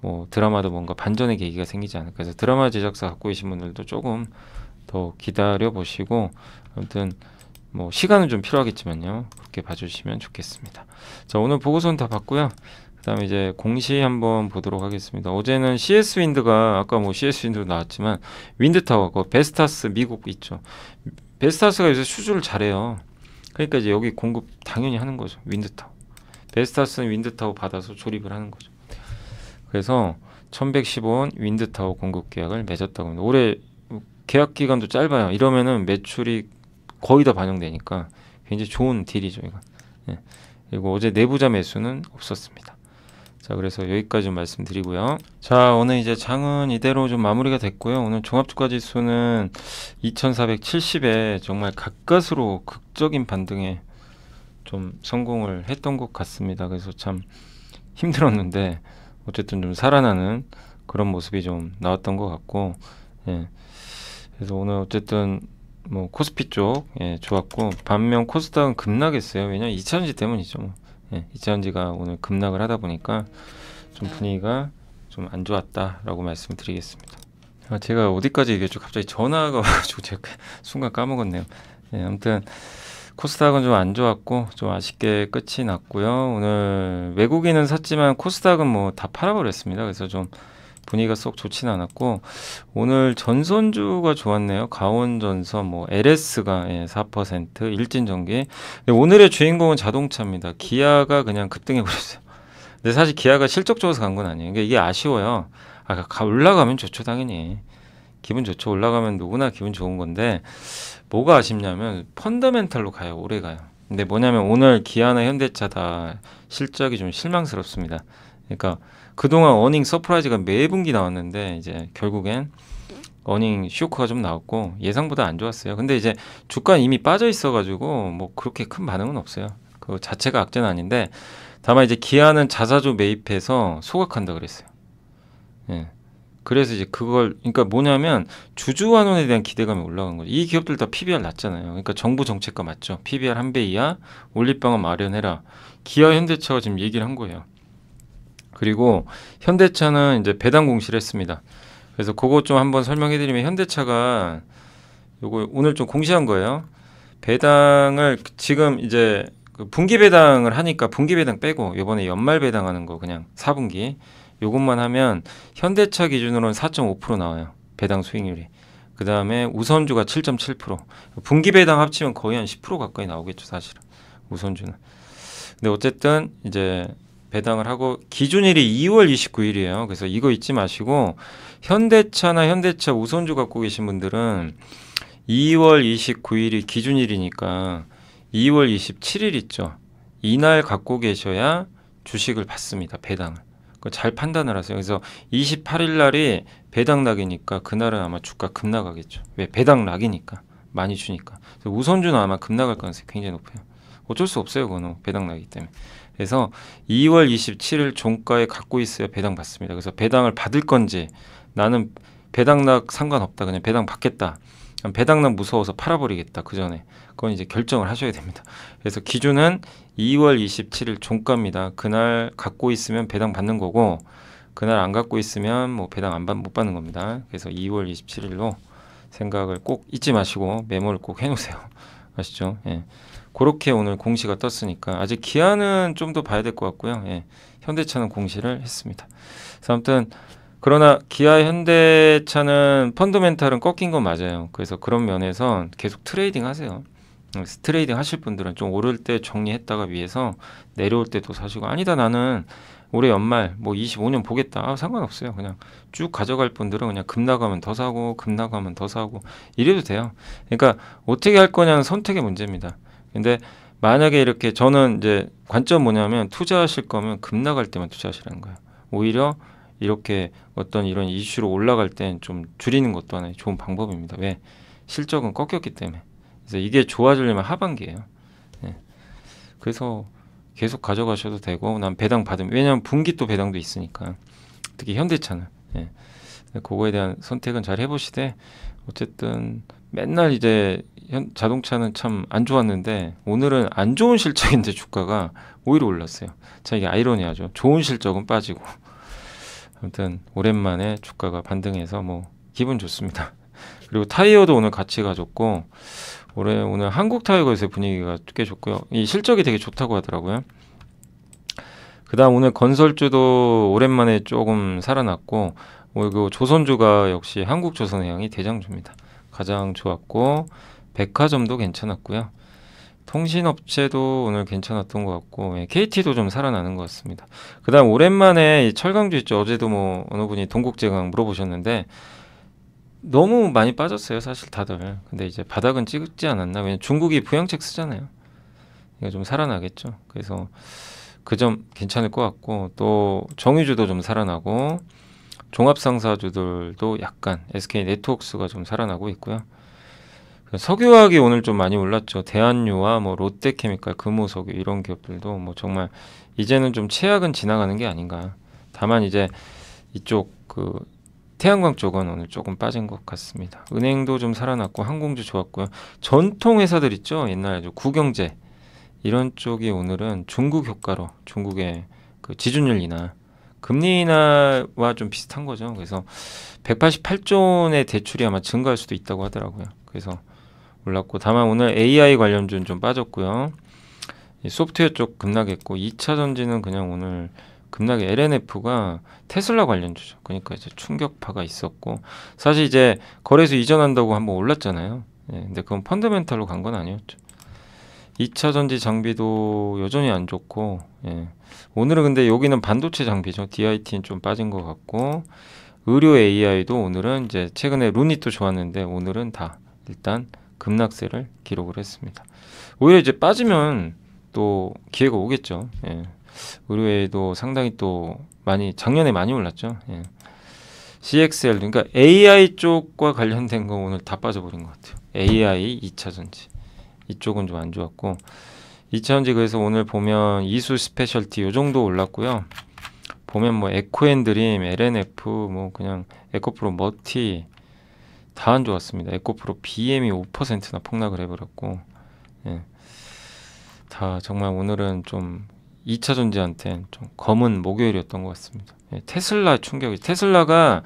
뭐 드라마도 뭔가 반전의 계기가 생기지 않을까 그래서 드라마 제작사 갖고 계신 분들도 조금 더 기다려 보시고 아무튼 뭐 시간은 좀 필요하겠지만요 그렇게 봐주시면 좋겠습니다 자 오늘 보고서는 다 봤고요 그 다음에 이제 공시 한번 보도록 하겠습니다 어제는 CS 윈드가 아까 뭐 CS 윈드로 나왔지만 윈드타워 그 베스타스 미국 있죠 베스타스가 요새 수주를 잘해요 그러니까 이제 여기 공급 당연히 하는 거죠. 윈드타워. 베스타스는 윈드타워 받아서 조립을 하는 거죠. 그래서 1115원 윈드타워 공급 계약을 맺었다고 합니다. 올해 계약 기간도 짧아요. 이러면은 매출이 거의 다 반영되니까 굉장히 좋은 딜이죠. 이거 예. 그리고 어제 내부자 매수는 없었습니다. 자, 그래서 여기까지 말씀드리고요. 자, 오늘 이제 장은 이대로 좀 마무리가 됐고요. 오늘 종합주가 지수는 2470에 정말 가까스로 극적인 반등에 좀 성공을 했던 것 같습니다. 그래서 참 힘들었는데 어쨌든 좀 살아나는 그런 모습이 좀 나왔던 것 같고 예. 그래서 오늘 어쨌든 뭐 코스피 쪽 예, 좋았고 반면 코스닥은 급락했어요. 왜냐 2차전지 때문이죠. 뭐. 예, 이차전지가 오늘 급락을 하다 보니까 좀 분위기가 좀 안 좋았다라고 말씀드리겠습니다. 아, 제가 어디까지 얘기했죠? 갑자기 전화가 와가지고 제가 순간 까먹었네요. 예, 아무튼 코스닥은 좀 안 좋았고 좀 아쉽게 끝이 났고요. 오늘 외국인은 샀지만 코스닥은 뭐 다 팔아버렸습니다. 그래서 좀 분위기가 썩 좋진 않았고 오늘 전선주가 좋았네요. 가온전선 뭐 LS가 예, 4% 일진전기. 오늘의 주인공은 자동차입니다. 기아가 그냥 급등해 버렸어요. 근데 사실 기아가 실적 좋아서 간 건 아니에요. 그러니까 이게 아쉬워요. 아, 올라가면 좋죠 당연히. 기분 좋죠. 올라가면 누구나 기분 좋은 건데 뭐가 아쉽냐면 펀더멘탈로 가요. 오래 가요. 근데 뭐냐면 오늘 기아나 현대차 다 실적이 좀 실망스럽습니다. 그러니까 그동안 어닝 서프라이즈가 매 분기 나왔는데 이제 결국엔 어닝 쇼크가 좀 나왔고 예상보다 안 좋았어요. 근데 이제 주가 이미 빠져 있어가지고 뭐 그렇게 큰 반응은 없어요. 그 자체가 악재는 아닌데 다만 이제 기아는 자사주 매입해서 소각한다 그랬어요. 예. 그래서 이제 그걸 그러니까 뭐냐면 주주 환원에 대한 기대감이 올라간 거죠. 이 기업들 다 PBR 낮잖아요. 그러니까 정부 정책과 맞죠. PBR 한 배 이하, 올리방안 마련해라. 기아 현대차가 지금 얘기를 한 거예요. 그리고 현대차는 이제 배당 공시를 했습니다. 그래서 그거 좀 한번 설명해 드리면 현대차가 요거 오늘 좀 공시한 거예요. 배당을 지금 이제 그 분기 배당을 하니까 분기 배당 빼고 요번에 연말 배당하는 거 그냥 4분기 요것만 하면 현대차 기준으로는 4.5% 나와요. 배당 수익률이. 그 다음에 우선주가 7.7% 분기 배당 합치면 거의 한 10% 가까이 나오겠죠 사실은 우선주는 근데 어쨌든 이제 배당을 하고 기준일이 2월 29일이에요. 그래서 이거 잊지 마시고 현대차나 현대차 우선주 갖고 계신 분들은 2월 29일이 기준일이니까 2월 27일 있죠. 이날 갖고 계셔야 주식을 받습니다. 배당을. 잘 판단을 하세요. 그래서 28일 날이 배당 락이니까 그날은 아마 주가 급락하겠죠. 왜? 배당 락이니까 많이 주니까. 우선주는 아마 급락할 가능성이 굉장히 높아요. 어쩔 수 없어요. 그거는 배당 락이기 때문에. 그래서 2월 27일 종가에 갖고 있어야 배당 받습니다. 그래서 배당을 받을 건지 나는 배당락 상관없다. 그냥 배당 받겠다. 배당락 무서워서 팔아버리겠다. 그 전에. 그건 이제 결정을 하셔야 됩니다. 그래서 기준은 2월 27일 종가입니다. 그날 갖고 있으면 배당 받는 거고 그날 안 갖고 있으면 뭐 배당 안 받, 못 받는 겁니다. 그래서 2월 27일로 생각을 꼭 잊지 마시고 메모를 꼭 해놓으세요. 아시죠? 예. 그렇게 오늘 공시가 떴으니까 아직 기아는 좀 더 봐야 될 것 같고요. 예. 현대차는 공시를 했습니다. 그래서 아무튼 그러나 기아 현대차는 펀더멘탈은 꺾인 건 맞아요. 그래서 그런 면에서 계속 트레이딩 하세요. 트레이딩 하실 분들은 좀 오를 때 정리했다가 위해서 내려올 때또 사시고 아니다 나는 올해 연말 뭐 25년 보겠다 아, 상관없어요 그냥 쭉 가져갈 분들은 그냥 금 나가면 더 사고 금 나가면 더 사고 이래도 돼요 그러니까 어떻게 할 거냐는 선택의 문제입니다 근데 만약에 이렇게 저는 이제 관점 뭐냐면 투자하실 거면 금 나갈 때만 투자하시라는 거야 오히려 이렇게 어떤 이런 이슈로 올라갈 땐 좀 줄이는 것도 하나의 좋은 방법입니다. 왜? 실적은 꺾였기 때문에. 그래서 이게 좋아지려면 하반기예요. 네. 그래서 계속 가져가셔도 되고 난 배당 받으면 왜냐하면 분기 또 배당도 있으니까 특히 현대차는 예. 그거에 대한 선택은 잘 해보시되 어쨌든 맨날 이제 자동차는 참 안 좋았는데 오늘은 안 좋은 실적인데 주가가 오히려 올랐어요. 자 이게 아이러니하죠. 좋은 실적은 빠지고 아무튼 오랜만에 주가가 반등해서 뭐 기분 좋습니다. 그리고 타이어도 오늘 같이 가졌고 올해 오늘 한국 타이어에서 분위기가 꽤 좋고요. 이 실적이 되게 좋다고 하더라고요. 그다음 오늘 건설주도 오랜만에 조금 살아났고 그리고 뭐 조선주가 역시 한국조선해양이 대장주입니다. 가장 좋았고 백화점도 괜찮았고요. 통신업체도 오늘 괜찮았던 것 같고 예, KT도 좀 살아나는 것 같습니다. 그다음 오랜만에 철강주 있죠. 어제도 뭐 어느 분이 동국제강 물어보셨는데 너무 많이 빠졌어요. 사실 다들. 근데 이제 바닥은 찍지 않았나. 왜냐 중국이 부양책 쓰잖아요. 이거 좀 살아나겠죠. 그래서 그 점 괜찮을 것 같고 또 정유주도 좀 살아나고 종합상사주들도 약간 SK 네트웍스가 좀 살아나고 있고요. 석유화학이 오늘 좀 많이 올랐죠. 대한유화, 뭐 롯데케미칼, 금호석유 이런 기업들도 뭐 정말 이제는 좀 최악은 지나가는 게 아닌가. 다만 이제 이쪽 그 태양광 쪽은 오늘 조금 빠진 것 같습니다. 은행도 좀 살아났고 항공주 좋았고요. 전통 회사들 있죠. 옛날에 구경제 이런 쪽이 오늘은 중국 효과로 중국의 그 지준율이나 금리 인하와 좀 비슷한 거죠. 그래서 188조 원의 대출이 아마 증가할 수도 있다고 하더라고요. 그래서 올랐고 다만 오늘 AI 관련주는 좀 빠졌고요. 소프트웨어 쪽 급락했고 2차 전지는 그냥 오늘 급락이 LNF가 테슬라 관련주죠. 그러니까 이제 충격파가 있었고 사실 이제 거래소 이전한다고 한번 올랐잖아요. 예, 근데 그건 펀더멘탈로 간 건 아니었죠. 2차 전지 장비도 여전히 안 좋고 예. 오늘은 근데 여기는 반도체 장비죠. DIT는 좀 빠진 것 같고 의료 AI도 오늘은 이제 최근에 루닛도 좋았는데 오늘은 다 일단 급락세를 기록을 했습니다. 오히려 이제 빠지면 또 기회가 오겠죠. 예. 의외에도 상당히 또 많이 작년에 많이 올랐죠. 예. CXL 그러니까 AI 쪽과 관련된 거 오늘 다 빠져버린 것 같아요. AI 2차전지 이쪽은 좀 안 좋았고 2차전지 그래서 오늘 보면 이수 스페셜티 요 정도 올랐고요. 보면 뭐 에코앤드림, LNF 뭐 그냥 에코프로 머티 다안 좋았습니다. 에코프로 BM이 5%나 폭락을 해버렸고 예. 다 정말 오늘은 좀 2차 존재한테 좀 검은 목요일이었던 것 같습니다. 예. 테슬라 충격이 테슬라가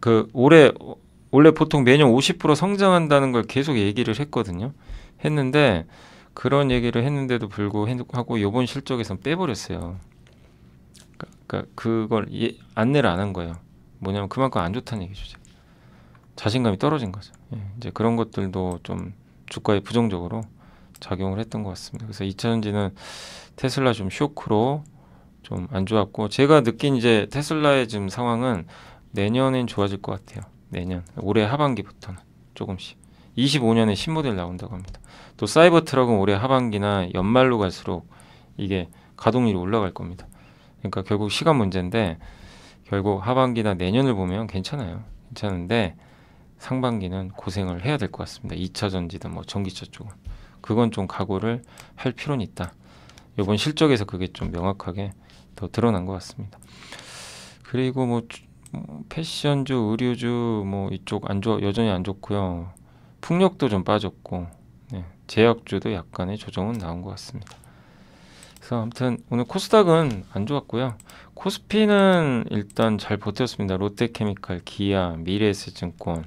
그 올해 원래 보통 매년 50% 성장한다는 걸 계속 얘기를 했거든요. 했는데 그런 얘기를 했는데도 불구하고 이번 실적에선 빼버렸어요. 그러니까 그걸 예, 안내를 안 한 거예요. 뭐냐면 그만큼 안 좋다는 얘기죠. 자신감이 떨어진 거죠. 예, 이제 그런 것들도 좀 주가에 부정적으로 작용을 했던 것 같습니다. 그래서 이차전지는 테슬라 좀 쇼크로 좀 안 좋았고 제가 느낀 이제 테슬라의 지금 상황은 내년엔 좋아질 것 같아요. 내년 올해 하반기부터는 조금씩 25년에 신모델 나온다고 합니다. 또 사이버 트럭은 올해 하반기나 연말로 갈수록 이게 가동률이 올라갈 겁니다. 그러니까 결국 시간 문제인데 결국 하반기나 내년을 보면 괜찮아요. 괜찮은데 상반기는 고생을 해야 될 것 같습니다. 2차 전지든 뭐 전기차 쪽은 그건 좀 각오를 할 필요는 있다. 이번 실적에서 그게 좀 명확하게 더 드러난 것 같습니다. 그리고 뭐, 뭐 패션주, 의류주 뭐 이쪽 안 좋, 여전히 안 좋고요. 풍력도 좀 빠졌고 네. 제약주도 약간의 조정은 나온 것 같습니다. 그래서 아무튼 오늘 코스닥은 안 좋았고요. 코스피는 일단 잘 버텼습니다. 롯데케미칼, 기아, 미래에셋증권,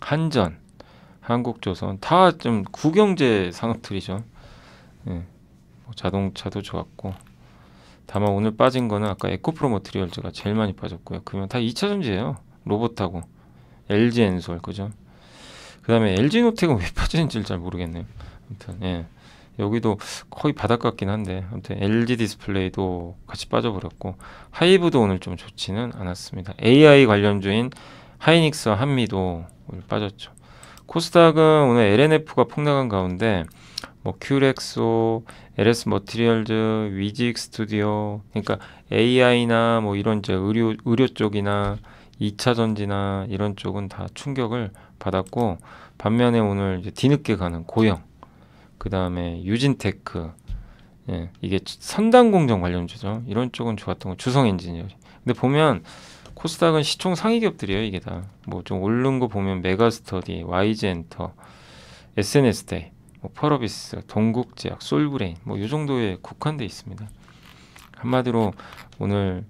한전, 한국조선 다 좀 구경제 상업들이죠. 예, 뭐 자동차도 좋았고 다만 오늘 빠진 거는 아까 에코프로 모트리얼즈가 제일 많이 빠졌고요. 그러면 다 2차전지예요. 로봇하고 LG엔솔 그죠? 그 다음에 l g 노트가왜 빠지는지 잘 모르겠네요. 아무튼 예. 여기도 거의 바닥 같긴 한데 아무튼 LG 디스플레이도 같이 빠져버렸고 하이브도 오늘 좀 좋지는 않았습니다. AI 관련주인 하이닉스와 한미도 오늘 빠졌죠. 코스닥은 오늘 LNF가 폭락한 가운데 뭐 큐렉소, LS 머티리얼즈, 위직 스튜디오 그러니까 AI나 뭐 이런 이제 의료 의료 쪽이나 2차 전지나 이런 쪽은 다 충격을 받았고 반면에 오늘 이제 뒤늦게 가는 고형 그 다음에 유진테크 예, 이게 선단 공정 관련주죠. 이런 쪽은 좋았던 거 주성 엔지니어. 근데 보면 코스닥은 시총 상위 기업들이에요 이게 다. 뭐 좀 오른 거 보면 메가스터디, YG엔터, SNS대, 뭐 펄어비스, 동국제약, 솔브레인 뭐 이 정도에 국한돼 있습니다. 한마디로 오늘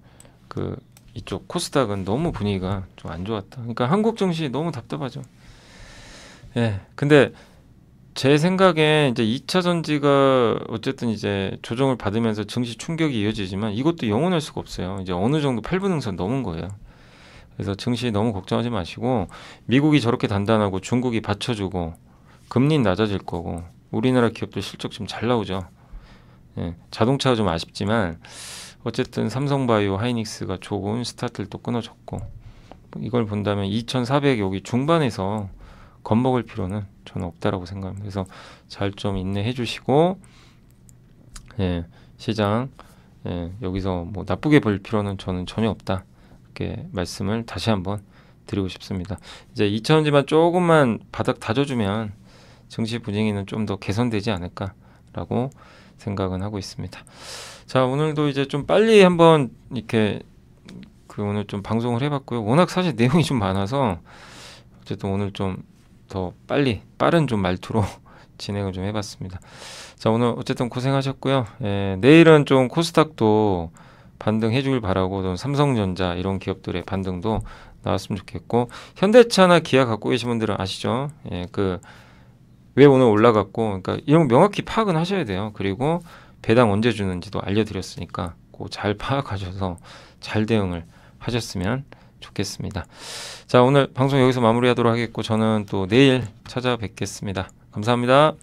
그 이쪽 코스닥은 너무 분위기가 좀 안 좋았다. 그러니까 한국 증시 너무 답답하죠. 예, 근데 제 생각엔 이제 2차 전지가 어쨌든 이제 조정을 받으면서 증시 충격이 이어지지만 이것도 영원할 수가 없어요. 이제 어느 정도 8분 능선 넘은 거예요. 그래서 증시 너무 걱정하지 마시고 미국이 저렇게 단단하고 중국이 받쳐주고 금리 낮아질 거고 우리나라 기업들 실적 좀 잘 나오죠. 예, 자동차가 좀 아쉽지만 어쨌든 삼성바이오, 하이닉스가 좋은 스타트를 또끊어졌고 이걸 본다면 2,400 여기 중반에서 겁먹을 필요는 저는 없다라고 생각합니다. 그래서 잘 좀 인내해 주시고 예, 시장 예, 여기서 뭐 나쁘게 볼 필요는 저는 전혀 없다. 이렇게 말씀을 다시 한번 드리고 싶습니다. 이제 2천원지만 조금만 바닥 다져주면 증시 분위기는 좀 더 개선되지 않을까라고 생각은 하고 있습니다. 자 오늘도 이제 좀 빨리 한번 이렇게 그 오늘 좀 방송을 해봤고요. 워낙 사실 내용이 좀 많아서 어쨌든 오늘 좀더 빨리 빠른 좀 말투로 진행을 좀 해봤습니다. 자 오늘 어쨌든 고생하셨고요. 예, 내일은 좀 코스닥도 반등해 주길 바라고 또 삼성전자 이런 기업들의 반등도 나왔으면 좋겠고 현대차나 기아 갖고 계신 분들은 아시죠? 예, 그 왜 오늘 올라갔고 그러니까 이런 명확히 파악은 하셔야 돼요. 그리고 배당 언제 주는지도 알려드렸으니까 잘 파악하셔서 잘 대응을 하셨으면 좋겠습니다. 자, 오늘 방송 여기서 마무리하도록 하겠고 저는 또 내일 찾아뵙겠습니다. 감사합니다.